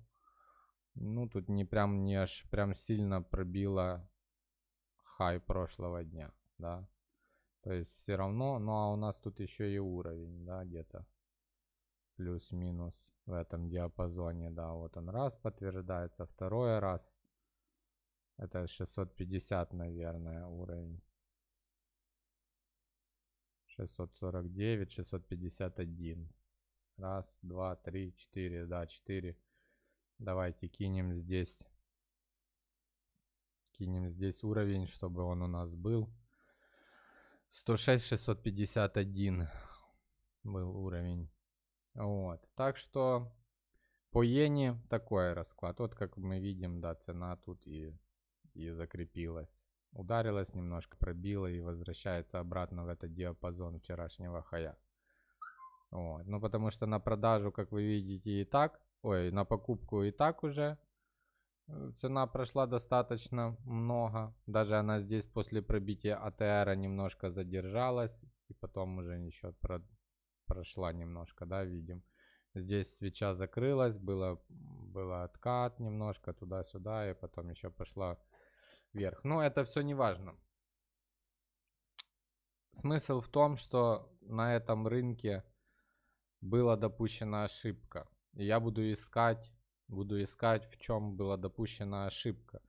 ну тут не прям не аж прям сильно пробила хай прошлого дня, да. То есть все равно, ну а у нас тут еще и уровень, да, где-то плюс-минус в этом диапазоне, да, вот он раз подтверждается, второй раз, это 650, наверное, уровень. 649, 651. Раз, два, три, четыре, да, четыре. Давайте кинем здесь, кинем здесь уровень, чтобы он у нас был. 106, 651 был уровень. Вот. Так что по иене такой расклад. Вот как мы видим, да, цена тут и, и закрепилась. Ударилась немножко, пробила и возвращается обратно в этот диапазон вчерашнего хая. Вот. Ну, потому что на продажу, как вы видите, и так, ой, на покупку и так уже э, цена прошла достаточно много. Даже она здесь после пробития АТР немножко задержалась и потом уже еще прошла немножко, да, видим. Здесь свеча закрылась, было, было откат немножко туда-сюда, и потом еще пошла вверх. Но это все не важно. Смысл в том, что на этом рынке была допущена ошибка. И я буду искать, буду искать, в чем была допущена ошибка.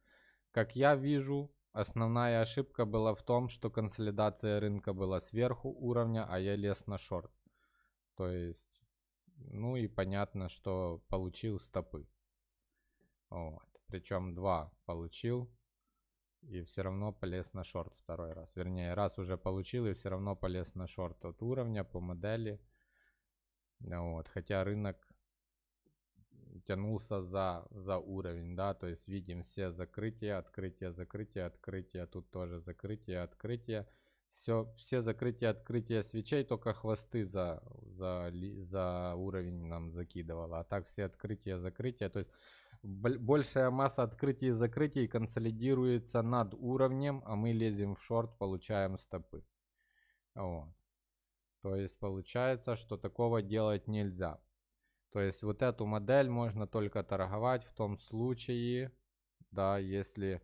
Как я вижу, основная ошибка была в том, что консолидация рынка была сверху уровня, а я лез на шорт. То есть, ну и понятно, что получил стопы. Вот. Причем два получил, и все равно полез на шорт второй раз. Вернее, раз уже получил, и все равно полез на шорт от уровня по модели. Вот. Хотя рынок тянулся за, за уровень, да, то есть видим все закрытия, открытия, закрытия, открытия, тут тоже закрытие, открытие. Все, все закрытия, открытия свечей, только хвосты за, за, за уровень нам закидывало. А так все открытия, закрытия. То есть большая масса открытий и закрытий консолидируется над уровнем, а мы лезем в шорт, получаем стопы. Вот. То есть получается, что такого делать нельзя. То есть вот эту модель можно только торговать в том случае, да, если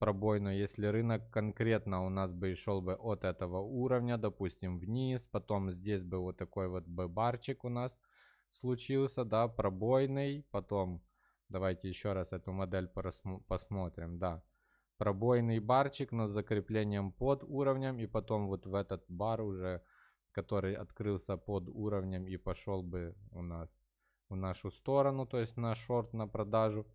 пробой, но если рынок конкретно у нас бы и шел бы от этого уровня, допустим, вниз, потом здесь бы вот такой вот бы барчик у нас случился, да, пробойный, потом давайте еще раз эту модель посмотрим, да, пробойный барчик, но с закреплением под уровнем, и потом вот в этот бар уже, который открылся под уровнем и пошел бы у нас в нашу сторону, то есть на шорт, на продажу,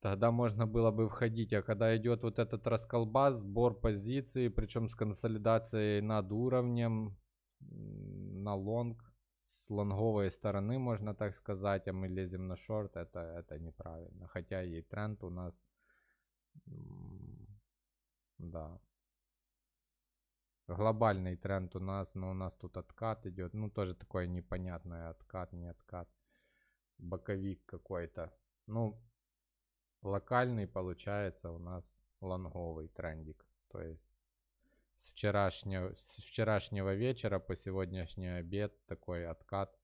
Тогда можно было бы входить, а когда идет вот этот расколбас, сбор позиций, причем с консолидацией над уровнем, на лонг, с лонговой стороны, можно так сказать, а мы лезем на шорт, это, это неправильно. Хотя и тренд у нас, да, глобальный тренд у нас, но у нас тут откат идет, ну тоже такой непонятный откат, не откат, боковик какой-то. Ну, Локальный получается у нас лонговый трендик. То есть с вчерашнего, с вчерашнего вечера по сегодняшний обед такой откат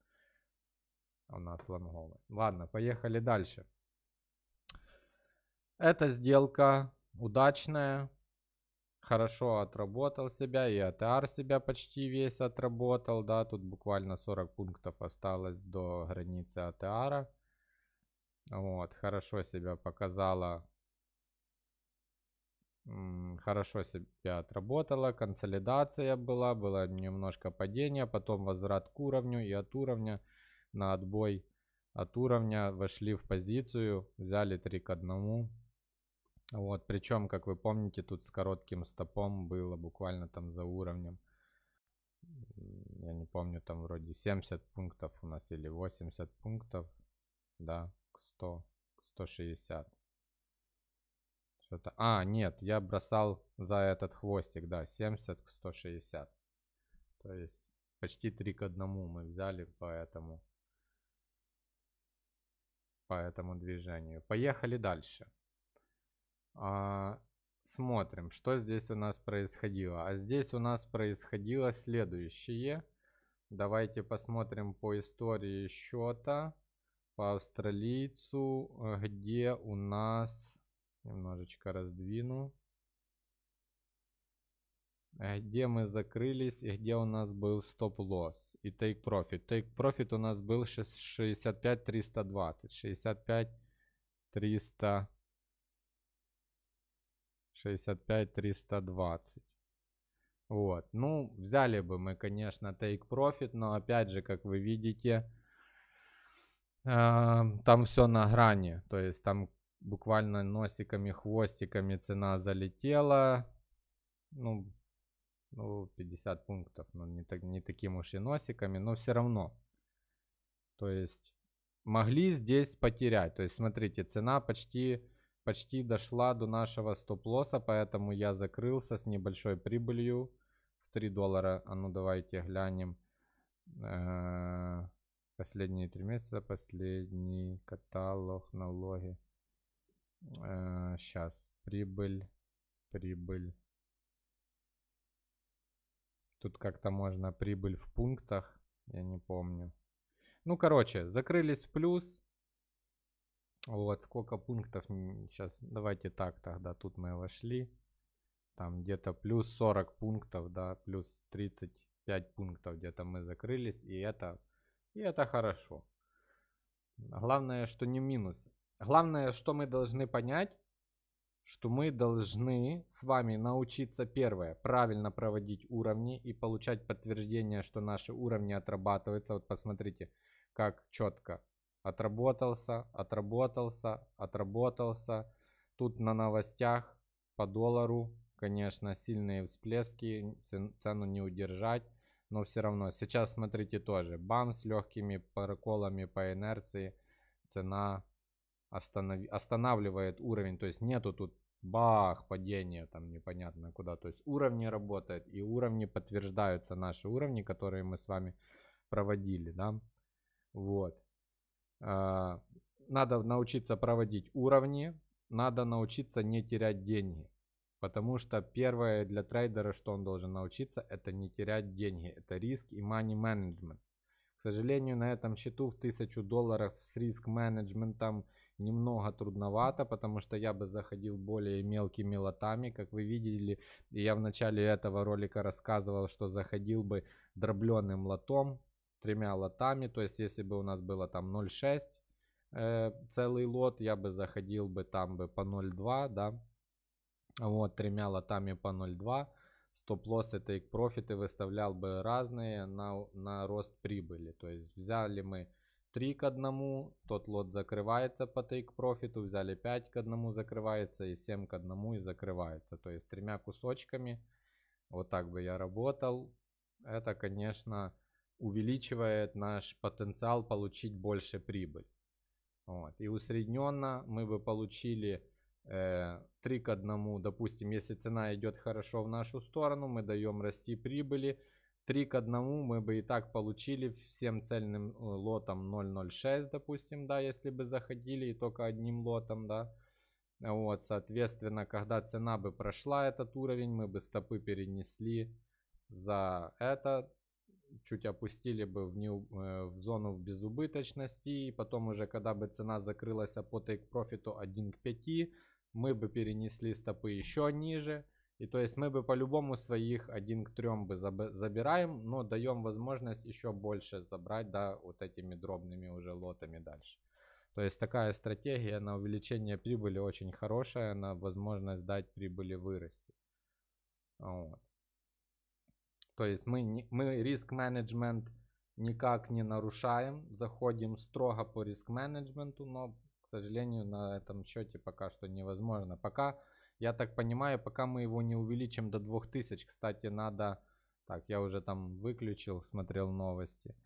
у нас лонговый. Ладно, поехали дальше. Эта сделка удачная. Хорошо отработал себя, и АТР себя почти весь отработал, да, тут буквально 40 пунктов осталось до границы АТРа. Вот, хорошо себя показала. Хорошо себя отработала. Консолидация была, было немножко падение, потом возврат к уровню и от уровня на отбой от уровня вошли в позицию, взяли 3 к 1. Вот, причем, как вы помните, тут с коротким стопом было буквально там за уровнем. Я не помню, там вроде 70 пунктов у нас или 80 пунктов, да. 100, 160. Что-то... А, нет, я бросал за этот хвостик, да, 70 к 160. То есть почти 3 к 1 мы взяли по этому, по этому движению. Поехали дальше. А, смотрим, что здесь у нас происходило. А здесь у нас происходило следующее. Давайте посмотрим по истории счета по австралийцу, э, где у нас... Немножечко раздвину. Э, где мы закрылись и где у нас был стоп-лосс и take profit. Take profit у нас был 65 320. 65 300 65 320. Вот. Ну, взяли бы мы, конечно, take profit, но опять же, как вы видите, там все на грани, то есть там буквально носиками, хвостиками цена залетела. Ну, ну 50 пунктов, но ну, не, так, не таким уж и носиками, но все равно. То есть могли здесь потерять. То есть смотрите, цена почти, почти дошла до нашего стоп-лосса, поэтому я закрылся с небольшой прибылью в 3 доллара. А ну давайте глянем. Э -э последние три месяца, последний каталог, налоги. Э, сейчас, прибыль, прибыль. Тут как-то можно прибыль в пунктах, я не помню. Ну, короче, закрылись в плюс. Вот, сколько пунктов сейчас, давайте так тогда, тут мы вошли. Там где-то плюс 40 пунктов, да, плюс 35 пунктов где-то мы закрылись. И это и это хорошо. Главное, что не минус. Главное, что мы должны понять, что мы должны с вами научиться, первое, правильно проводить уровни и получать подтверждение, что наши уровни отрабатываются. Вот посмотрите, как четко отработался, отработался, отработался. Тут на новостях по доллару, конечно, сильные всплески, цену не удержать но все равно. Сейчас смотрите тоже. Бам с легкими проколами по инерции. Цена останов... останавливает уровень. То есть нету тут бах, падение там непонятно куда. То есть уровни работают и уровни подтверждаются наши уровни, которые мы с вами проводили, да. Вот. А, надо научиться проводить уровни, надо научиться не терять деньги. Потому что первое для трейдера, что он должен научиться, это не терять деньги. Это риск и money management. К сожалению, на этом счету в 1000 долларов с риск-менеджментом немного трудновато, потому что я бы заходил более мелкими лотами, как вы видели. И я в начале этого ролика рассказывал, что заходил бы дробленым лотом, тремя лотами. То есть, если бы у нас было там 0,6 э, целый лот, я бы заходил бы там бы по 0,2, да, вот, тремя лотами по 0,2. Стоп-лосс и тейк-профиты выставлял бы разные на, на рост прибыли. То есть взяли мы 3 к 1, тот лот закрывается по тейк-профиту, взяли 5 к 1, закрывается, и 7 к 1 и закрывается. То есть тремя кусочками. Вот так бы я работал. Это, конечно, увеличивает наш потенциал получить больше прибыль. Вот. И усредненно мы бы получили 3 э, к 1, допустим, если цена идет хорошо в нашу сторону, мы даем расти прибыли. 3 к 1 мы бы и так получили всем цельным э, лотом 0.06, допустим, да, если бы заходили и только одним лотом, да. Вот, соответственно, когда цена бы прошла этот уровень, мы бы стопы перенесли за это, чуть опустили бы в, не, э, в зону безубыточности, и потом уже, когда бы цена закрылась по тейк-профиту 1 к 5, мы бы перенесли стопы еще ниже. И то есть мы бы по-любому своих 1 к 3 бы забираем, но даем возможность еще больше забрать, да, вот этими дробными уже лотами дальше. То есть такая стратегия на увеличение прибыли очень хорошая, на возможность дать прибыли вырасти. Вот. То есть мы, мы риск-менеджмент никак не нарушаем, заходим строго по риск-менеджменту, но к сожалению, на этом счете пока что невозможно. Пока, я так понимаю, пока мы его не увеличим до 2000, кстати, надо... Так, я уже там выключил, смотрел новости.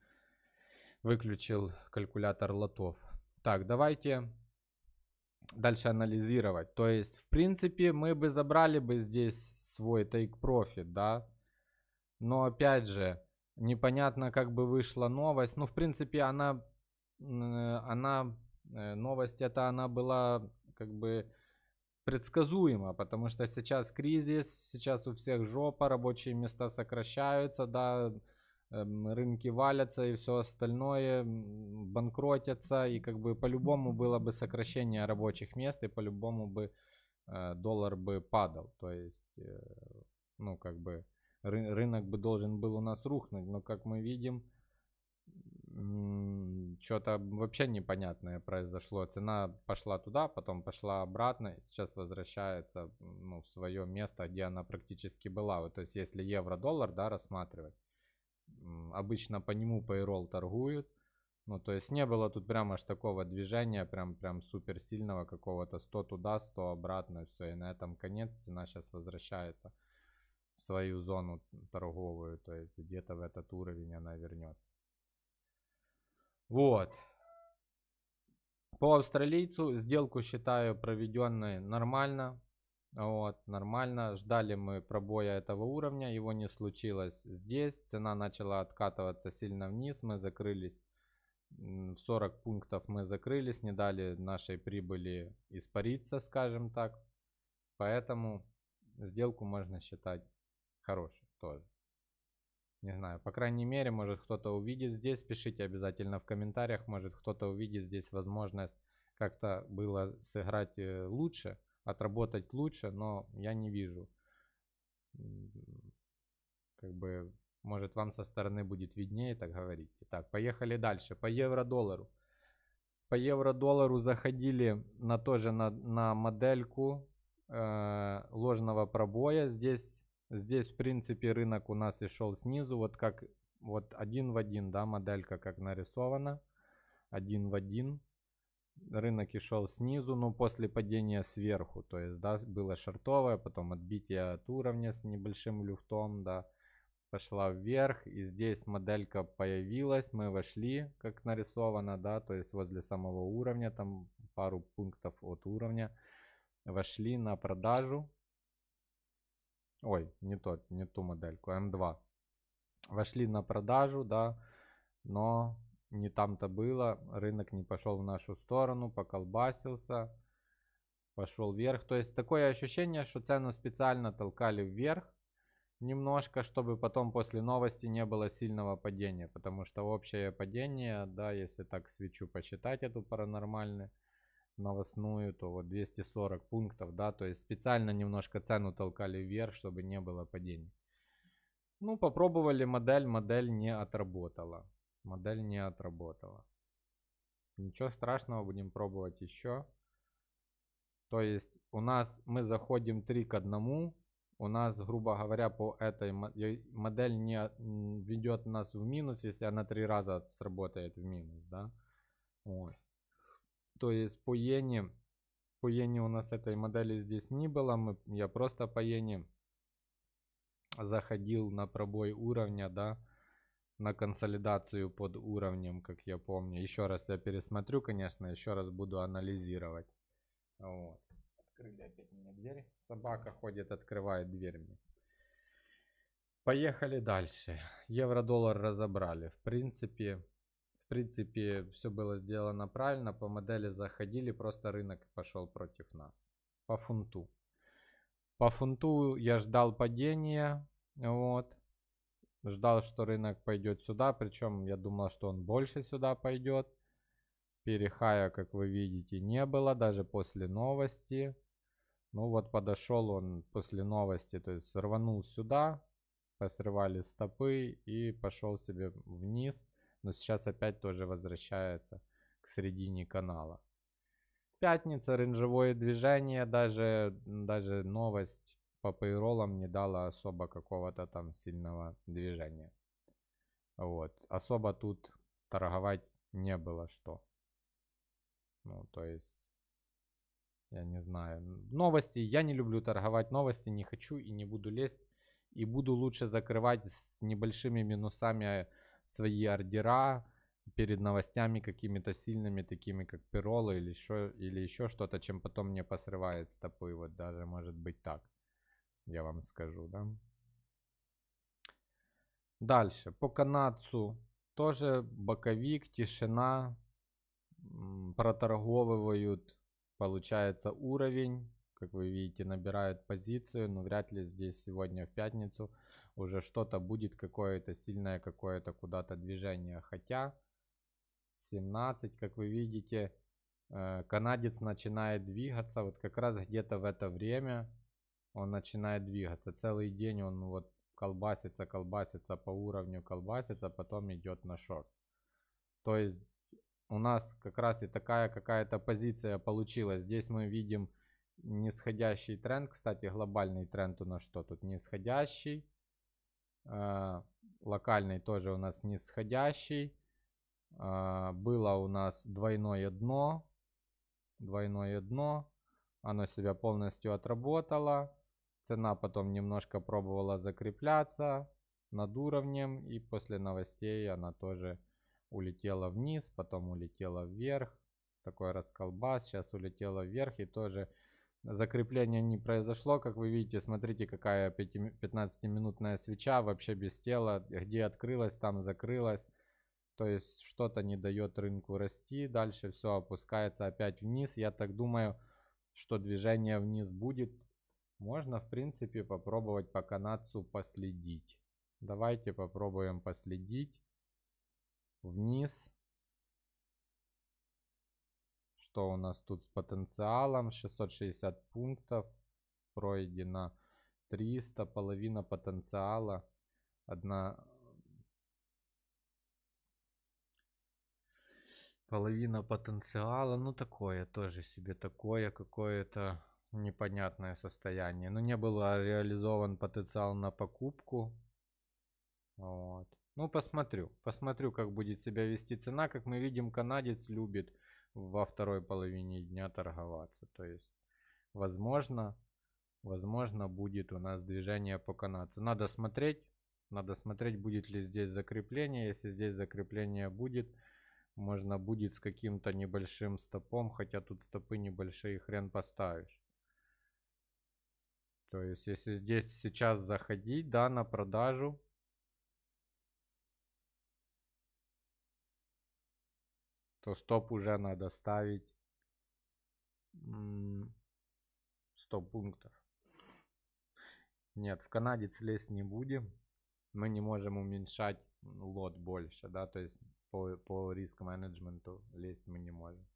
Выключил калькулятор лотов. Так, давайте дальше анализировать. То есть, в принципе, мы бы забрали бы здесь свой take profit, да. Но опять же, непонятно, как бы вышла новость. Ну, в принципе, она, э, она Э, новость эта, она была как бы предсказуема, потому что сейчас кризис, сейчас у всех жопа, рабочие места сокращаются, да, эм, рынки валятся и все остальное, банкротятся, и как бы по-любому было бы сокращение рабочих мест, и по-любому бы э, доллар бы падал, то есть, э, ну, как бы рынок бы должен был у нас рухнуть, но, как мы видим, что-то вообще непонятное произошло. Цена пошла туда, потом пошла обратно, и сейчас возвращается ну, в свое место, где она практически была. Вот, то есть, если евро-доллар да, рассматривать, обычно по нему payroll торгуют. Ну, то есть не было тут прямо аж такого движения, прям, прям супер сильного какого-то 100 туда, 100 обратно, все, и на этом конец цена сейчас возвращается в свою зону торговую, то есть где-то в этот уровень она вернется. Вот. По австралийцу сделку считаю проведенной нормально. Вот, нормально. Ждали мы пробоя этого уровня. Его не случилось здесь. Цена начала откатываться сильно вниз. Мы закрылись в 40 пунктов мы закрылись, не дали нашей прибыли испариться, скажем так. Поэтому сделку можно считать хорошей тоже. Не знаю, по крайней мере, может кто-то увидит здесь, пишите обязательно в комментариях, может кто-то увидит здесь возможность как-то было сыграть э, лучше, отработать лучше, но я не вижу. Как бы, может вам со стороны будет виднее так говорить. Так, поехали дальше, по евро-доллару. По евро-доллару заходили на тоже на, на модельку э, ложного пробоя. Здесь Здесь, в принципе, рынок у нас и шел снизу, вот как, вот один в один, да, моделька как нарисована, один в один. Рынок и шел снизу, но после падения сверху, то есть, да, было шортовое, потом отбитие от уровня с небольшим люфтом, да, пошла вверх, и здесь моделька появилась, мы вошли, как нарисовано, да, то есть возле самого уровня, там пару пунктов от уровня, вошли на продажу, Ой, не, тот, не ту модельку, М2. Вошли на продажу, да, но не там-то было. Рынок не пошел в нашу сторону, поколбасился, пошел вверх. То есть такое ощущение, что цену специально толкали вверх немножко, чтобы потом после новости не было сильного падения. Потому что общее падение, да, если так свечу посчитать эту паранормальную, новостную, то вот 240 пунктов, да, то есть специально немножко цену толкали вверх, чтобы не было падений. Ну, попробовали модель, модель не отработала. Модель не отработала. Ничего страшного, будем пробовать еще. То есть у нас мы заходим 3 к 1, у нас, грубо говоря, по этой модель не ведет нас в минус, если она три раза сработает в минус, да. Вот. То есть по иене, по иене у нас этой модели здесь не было. Мы, я просто по иене заходил на пробой уровня, да, на консолидацию под уровнем, как я помню. Еще раз я пересмотрю, конечно, еще раз буду анализировать. Вот. Открыли опять мне дверь. Собака ходит, открывает дверь мне. Поехали дальше. Евро-доллар разобрали. В принципе, принципе, все было сделано правильно, по модели заходили, просто рынок пошел против нас. По фунту. По фунту я ждал падения, вот. Ждал, что рынок пойдет сюда, причем я думал, что он больше сюда пойдет. Перехая, как вы видите, не было, даже после новости. Ну вот подошел он после новости, то есть рванул сюда, посрывали стопы и пошел себе вниз но сейчас опять тоже возвращается к середине канала. Пятница, ренжевое движение, даже, даже новость по пейролам не дала особо какого-то там сильного движения. Вот. Особо тут торговать не было что. Ну, то есть, я не знаю. Новости, я не люблю торговать, новости не хочу и не буду лезть. И буду лучше закрывать с небольшими минусами свои ордера перед новостями какими-то сильными, такими как Пироло или еще, или еще что-то, чем потом мне посрывает стопы. Вот даже может быть так, я вам скажу, да. Дальше, по канадцу тоже боковик, тишина, проторговывают, получается, уровень, как вы видите, набирают позицию, но вряд ли здесь сегодня в пятницу уже что-то будет какое-то сильное какое-то куда-то движение. Хотя 17, как вы видите, э, канадец начинает двигаться. Вот как раз где-то в это время он начинает двигаться. Целый день он вот колбасится, колбасится по уровню, колбасится, потом идет на шорт. То есть у нас как раз и такая какая-то позиция получилась. Здесь мы видим нисходящий тренд. Кстати, глобальный тренд у нас что тут? Нисходящий. А, локальный тоже у нас нисходящий. А, было у нас двойное дно. Двойное дно. Оно себя полностью отработало. Цена потом немножко пробовала закрепляться над уровнем. И после новостей она тоже улетела вниз, потом улетела вверх. Такой расколбас. Сейчас улетела вверх и тоже Закрепление не произошло, как вы видите, смотрите, какая 15-минутная свеча, вообще без тела, где открылась, там закрылась. То есть что-то не дает рынку расти, дальше все опускается опять вниз. Я так думаю, что движение вниз будет. Можно, в принципе, попробовать по канадцу последить. Давайте попробуем последить вниз что у нас тут с потенциалом? 660 пунктов пройдено. 300, половина потенциала. Одна... Половина потенциала. Ну, такое тоже себе. Такое какое-то непонятное состояние. Но ну, не было а, реализован потенциал на покупку. Вот. Ну, посмотрю. Посмотрю, как будет себя вести цена. Как мы видим, канадец любит во второй половине дня торговаться. То есть, возможно, возможно будет у нас движение по канадцу. Надо смотреть, надо смотреть, будет ли здесь закрепление. Если здесь закрепление будет, можно будет с каким-то небольшим стопом, хотя тут стопы небольшие, хрен поставишь. То есть, если здесь сейчас заходить, да, на продажу, то стоп уже надо ставить 100 пунктов. Нет, в Канаде слезть не будем. Мы не можем уменьшать лот больше, да, то есть по, по риск-менеджменту лезть мы не можем.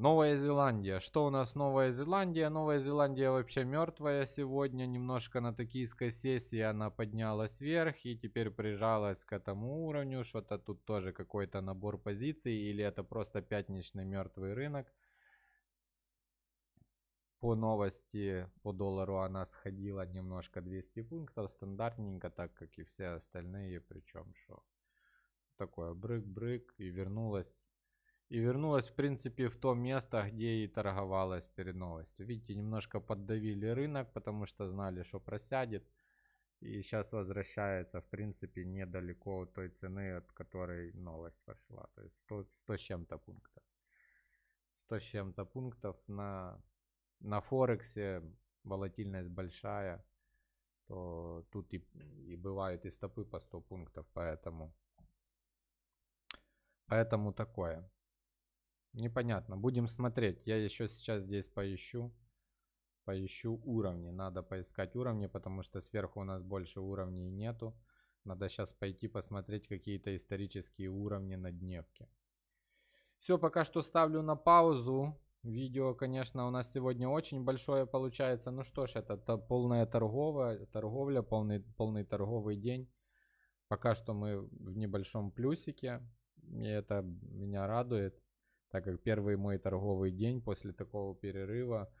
Новая Зеландия. Что у нас Новая Зеландия? Новая Зеландия вообще мертвая сегодня. Немножко на токийской сессии она поднялась вверх и теперь прижалась к этому уровню. Что-то тут тоже какой-то набор позиций или это просто пятничный мертвый рынок. По новости по доллару она сходила немножко 200 пунктов, стандартненько, так как и все остальные. Причем что такое брык-брык и вернулась и вернулась, в принципе, в то место, где и торговалась перед новостью. Видите, немножко поддавили рынок, потому что знали, что просядет. И сейчас возвращается, в принципе, недалеко от той цены, от которой новость пошла. То есть 100, 100 с чем-то пунктов. 100 с чем-то пунктов на, на Форексе волатильность большая. То тут и, и бывают и стопы по 100 пунктов, поэтому... Поэтому такое. Непонятно. Будем смотреть. Я еще сейчас здесь поищу. Поищу уровни. Надо поискать уровни, потому что сверху у нас больше уровней нету. Надо сейчас пойти посмотреть какие-то исторические уровни на дневке. Все, пока что ставлю на паузу. Видео, конечно, у нас сегодня очень большое получается. Ну что ж, это, это полная торговая, торговля, полный, полный торговый день. Пока что мы в небольшом плюсике. И это меня радует так как первый мой торговый день после такого перерыва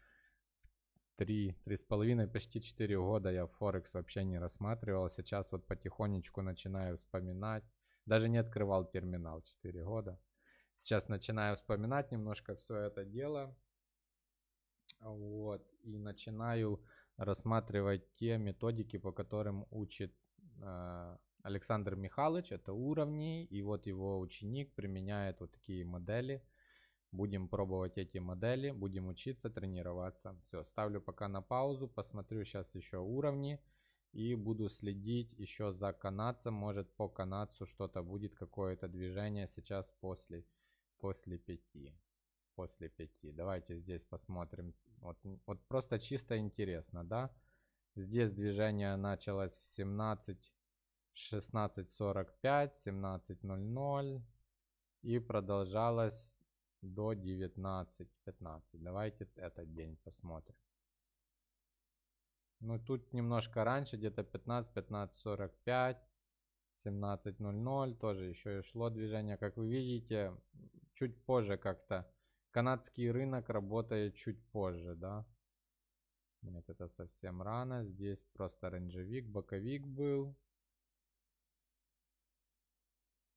три, три с половиной, почти четыре года я Форекс вообще не рассматривал. Сейчас вот потихонечку начинаю вспоминать. Даже не открывал терминал 4 года. Сейчас начинаю вспоминать немножко все это дело. Вот. И начинаю рассматривать те методики, по которым учит э, Александр Михайлович. Это уровни. И вот его ученик применяет вот такие модели – Будем пробовать эти модели, будем учиться, тренироваться. Все, ставлю пока на паузу, посмотрю сейчас еще уровни и буду следить еще за канадцем. Может по канадцу что-то будет, какое-то движение сейчас после, после пяти. После пяти. Давайте здесь посмотрим. Вот, вот просто чисто интересно, да? Здесь движение началось в 17, 16.45, 17.00 и продолжалось до 19.15. Давайте этот день посмотрим. Ну, тут немножко раньше, где-то 15, 15.45, 17.00, тоже еще и шло движение. Как вы видите, чуть позже как-то. Канадский рынок работает чуть позже, да. Нет, это совсем рано. Здесь просто оранжевик, боковик был.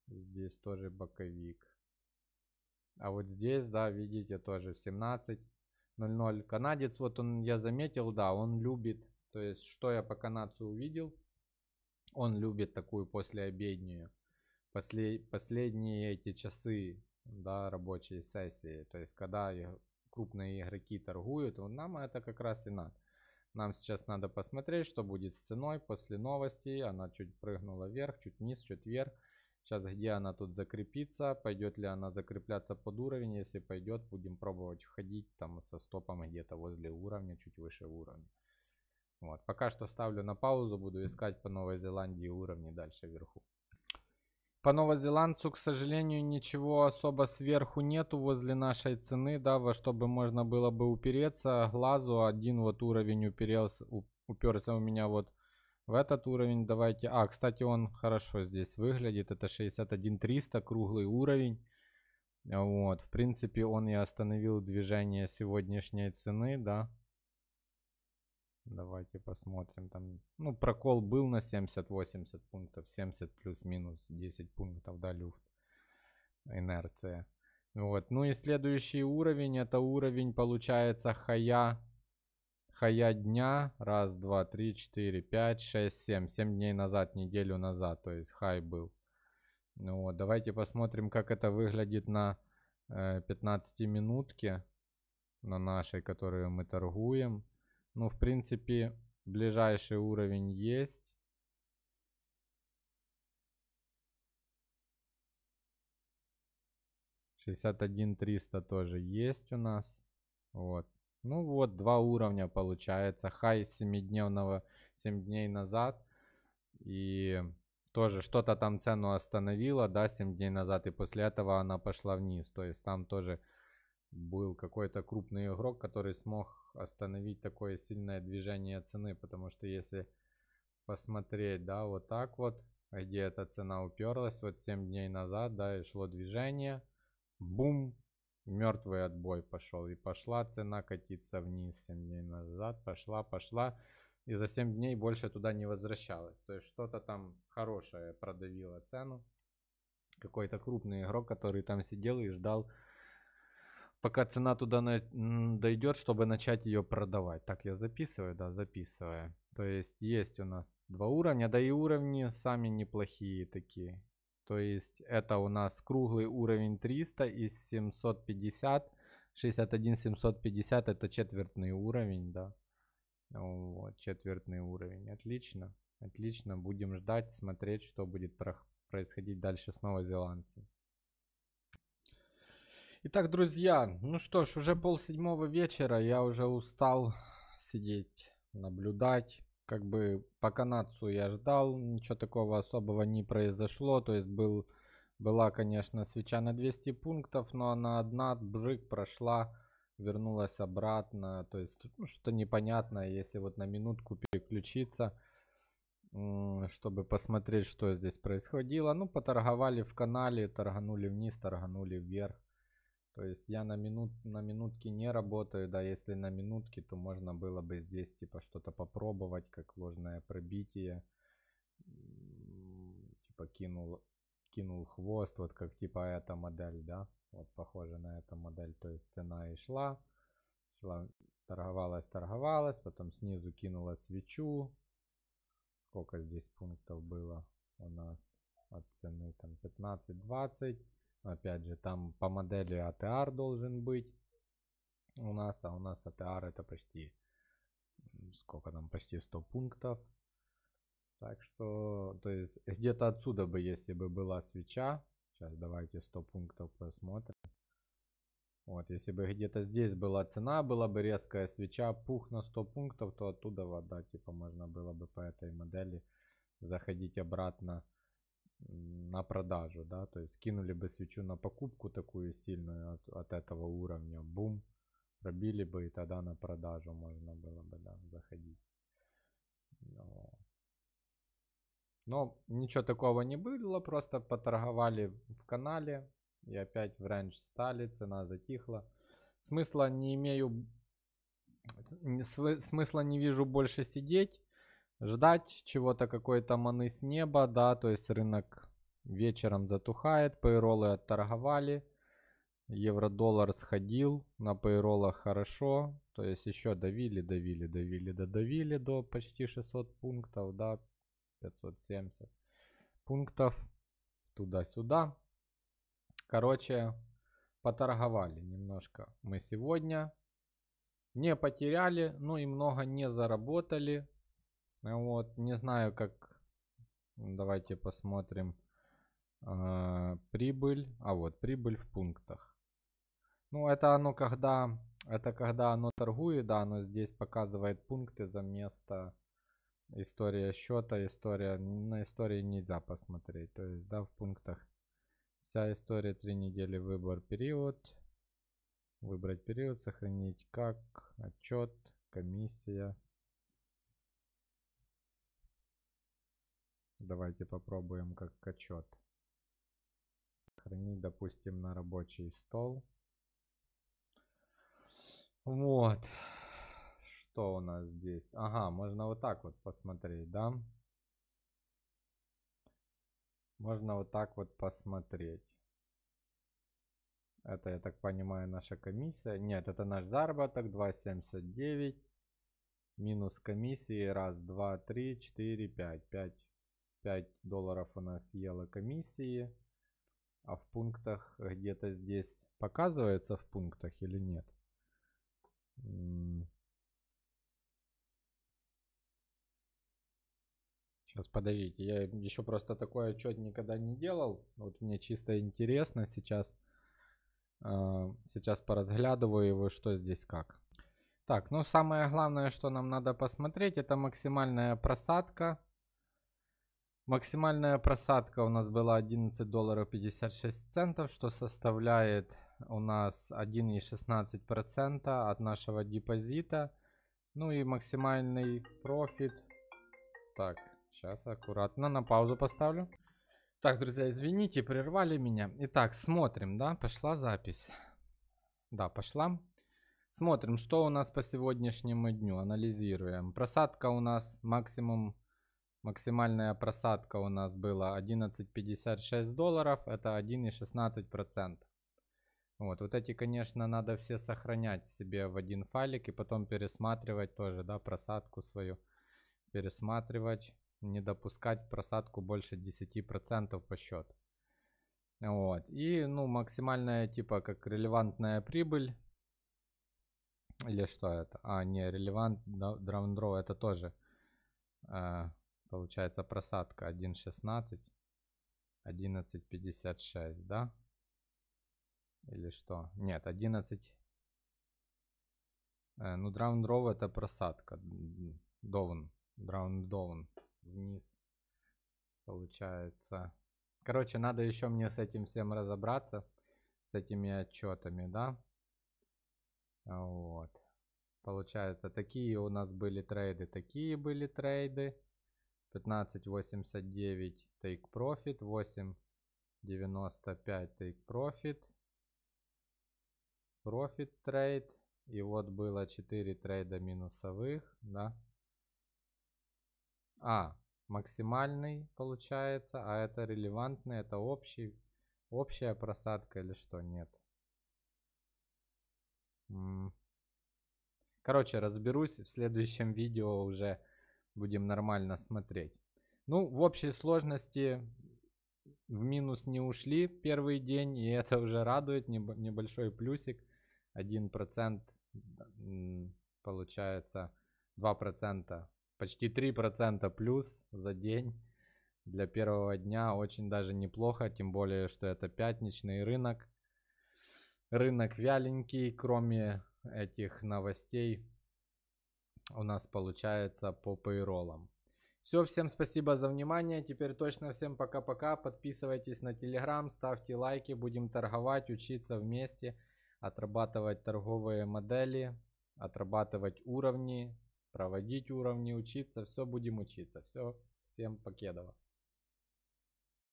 Здесь тоже боковик. А вот здесь, да, видите, тоже 17.00. Канадец, вот он, я заметил, да, он любит, то есть, что я по канадцу увидел, он любит такую послеобеднюю, после, последние эти часы, да, рабочие сессии, то есть, когда крупные игроки торгуют, нам это как раз и надо. Нам сейчас надо посмотреть, что будет с ценой после новости. Она чуть прыгнула вверх, чуть вниз, чуть вверх. Сейчас где она тут закрепится, пойдет ли она закрепляться под уровень. Если пойдет, будем пробовать входить там со стопом где-то возле уровня, чуть выше уровня. Вот. Пока что ставлю на паузу, буду искать по Новой Зеландии уровни дальше вверху. По новозеландцу, к сожалению, ничего особо сверху нету возле нашей цены, да, во что бы можно было бы упереться. Глазу один вот уровень уперелся, уперся у меня вот в этот уровень давайте... А, кстати, он хорошо здесь выглядит. Это 61300, круглый уровень. Вот, в принципе, он и остановил движение сегодняшней цены, да. Давайте посмотрим там. Ну, прокол был на 70-80 пунктов. 70 плюс-минус 10 пунктов, да, люфт. Инерция. Вот. Ну и следующий уровень, это уровень, получается, хая Хая дня. Раз, два, три, четыре, пять, шесть, семь. Семь дней назад, неделю назад. То есть хай был. Ну вот, давайте посмотрим, как это выглядит на э, 15 минутке. На нашей, которую мы торгуем. Ну, в принципе, ближайший уровень есть. Шестьдесят один триста тоже есть у нас. Вот. Ну вот, два уровня получается. Хай 7-дневного, 7 дней назад. И тоже что-то там цену остановило, да, 7 дней назад. И после этого она пошла вниз. То есть там тоже был какой-то крупный игрок, который смог остановить такое сильное движение цены. Потому что если посмотреть, да, вот так вот, где эта цена уперлась, вот 7 дней назад, да, и шло движение. Бум, Мертвый отбой пошел. И пошла цена катиться вниз 7 дней назад. Пошла, пошла. И за 7 дней больше туда не возвращалась. То есть что-то там хорошее продавило цену. Какой-то крупный игрок, который там сидел и ждал, пока цена туда на... дойдет, чтобы начать ее продавать. Так, я записываю, да, записываю. То есть есть у нас два уровня, да и уровни сами неплохие такие. То есть это у нас круглый уровень 300 из 750. 61 750 это четвертный уровень, да. Вот, четвертный уровень. Отлично. Отлично. Будем ждать, смотреть, что будет происходить дальше с новозеландцем. Итак, друзья, ну что ж, уже пол седьмого вечера, я уже устал сидеть, наблюдать как бы по канадцу я ждал, ничего такого особого не произошло, то есть был, была, конечно, свеча на 200 пунктов, но она одна, брык, прошла, вернулась обратно, то есть ну, что-то непонятное, если вот на минутку переключиться, чтобы посмотреть, что здесь происходило. Ну, поторговали в канале, торганули вниз, торганули вверх. То есть я на, минут, на минутке не работаю, да, если на минутке, то можно было бы здесь типа что-то попробовать, как ложное пробитие. Типа кинул, кинул хвост, вот как типа эта модель, да, вот похоже на эту модель. То есть цена и шла, шла, торговалась, торговалась, потом снизу кинула свечу. Сколько здесь пунктов было у нас от цены, там 15-20 Опять же, там по модели ATR должен быть у нас, а у нас ATR это почти, сколько там, почти 100 пунктов. Так что, то есть, э, где-то отсюда бы, если бы была свеча, сейчас давайте 100 пунктов посмотрим. Вот, если бы где-то здесь была цена, была бы резкая свеча, пух на 100 пунктов, то оттуда вода, типа, можно было бы по этой модели заходить обратно на продажу, да, то есть кинули бы свечу на покупку такую сильную от, от этого уровня, бум, пробили бы и тогда на продажу можно было бы, да, заходить. Но, Но ничего такого не было, просто поторговали в канале и опять в рейндж стали, цена затихла. Смысла не имею, смысла не вижу больше сидеть ждать чего-то, какой-то маны с неба, да, то есть рынок вечером затухает, пейролы отторговали, евро-доллар сходил, на пейролах хорошо, то есть еще давили, давили, давили, додавили до почти 600 пунктов, да, 570 пунктов туда-сюда. Короче, поторговали немножко мы сегодня. Не потеряли, ну и много не заработали. Вот, не знаю, как... Давайте посмотрим. А, прибыль. А вот, прибыль в пунктах. Ну, это оно когда... Это когда оно торгует, да, оно здесь показывает пункты за место история счета, история... На истории нельзя посмотреть. То есть, да, в пунктах вся история, три недели, выбор, период. Выбрать период, сохранить как, отчет, комиссия. Давайте попробуем как отчет. Хранить, допустим, на рабочий стол. Вот. Что у нас здесь? Ага, можно вот так вот посмотреть, да? Можно вот так вот посмотреть. Это, я так понимаю, наша комиссия. Нет, это наш заработок 2,79. Минус комиссии раз два три четыре пять пять. 5 долларов у нас съела комиссии, а в пунктах где-то здесь показывается в пунктах или нет? Сейчас, подождите, я еще просто такой отчет никогда не делал. Вот мне чисто интересно сейчас. А, сейчас поразглядываю его, что здесь как. Так, ну самое главное, что нам надо посмотреть, это максимальная просадка. Максимальная просадка у нас была 11 долларов 56 центов, что составляет у нас 1,16% от нашего депозита. Ну и максимальный профит. Так, сейчас аккуратно на паузу поставлю. Так, друзья, извините, прервали меня. Итак, смотрим, да, пошла запись. Да, пошла. Смотрим, что у нас по сегодняшнему дню, анализируем. Просадка у нас максимум Максимальная просадка у нас была 11,56 долларов, это 1,16%. Вот, вот эти, конечно, надо все сохранять себе в один файлик и потом пересматривать тоже, да, просадку свою. Пересматривать, не допускать просадку больше 10% по счету. Вот, и, ну, максимальная, типа, как релевантная прибыль. Или что это? А, не, релевант драундроу, это тоже... Э Получается просадка 1.16, 11.56, да? Или что? Нет, 11. Э, ну, драундроу это просадка. Довн. Драундовн. Вниз. Получается. Короче, надо еще мне с этим всем разобраться. С этими отчетами, да? Вот. Получается, такие у нас были трейды, такие были трейды. 15.89 take profit, 8.95 take profit, profit trade. И вот было 4 трейда минусовых, да. А, максимальный получается, а это релевантный, это общий, общая просадка или что? Нет. Короче, разберусь в следующем видео уже будем нормально смотреть. Ну, в общей сложности в минус не ушли первый день, и это уже радует, небольшой плюсик. 1% получается 2%, почти 3% плюс за день. Для первого дня очень даже неплохо, тем более, что это пятничный рынок. Рынок вяленький, кроме этих новостей у нас получается по пейролам. Все, всем спасибо за внимание. Теперь точно всем пока-пока. Подписывайтесь на Телеграм, ставьте лайки. Будем торговать, учиться вместе, отрабатывать торговые модели, отрабатывать уровни, проводить уровни, учиться. Все будем учиться. Все, всем покедово.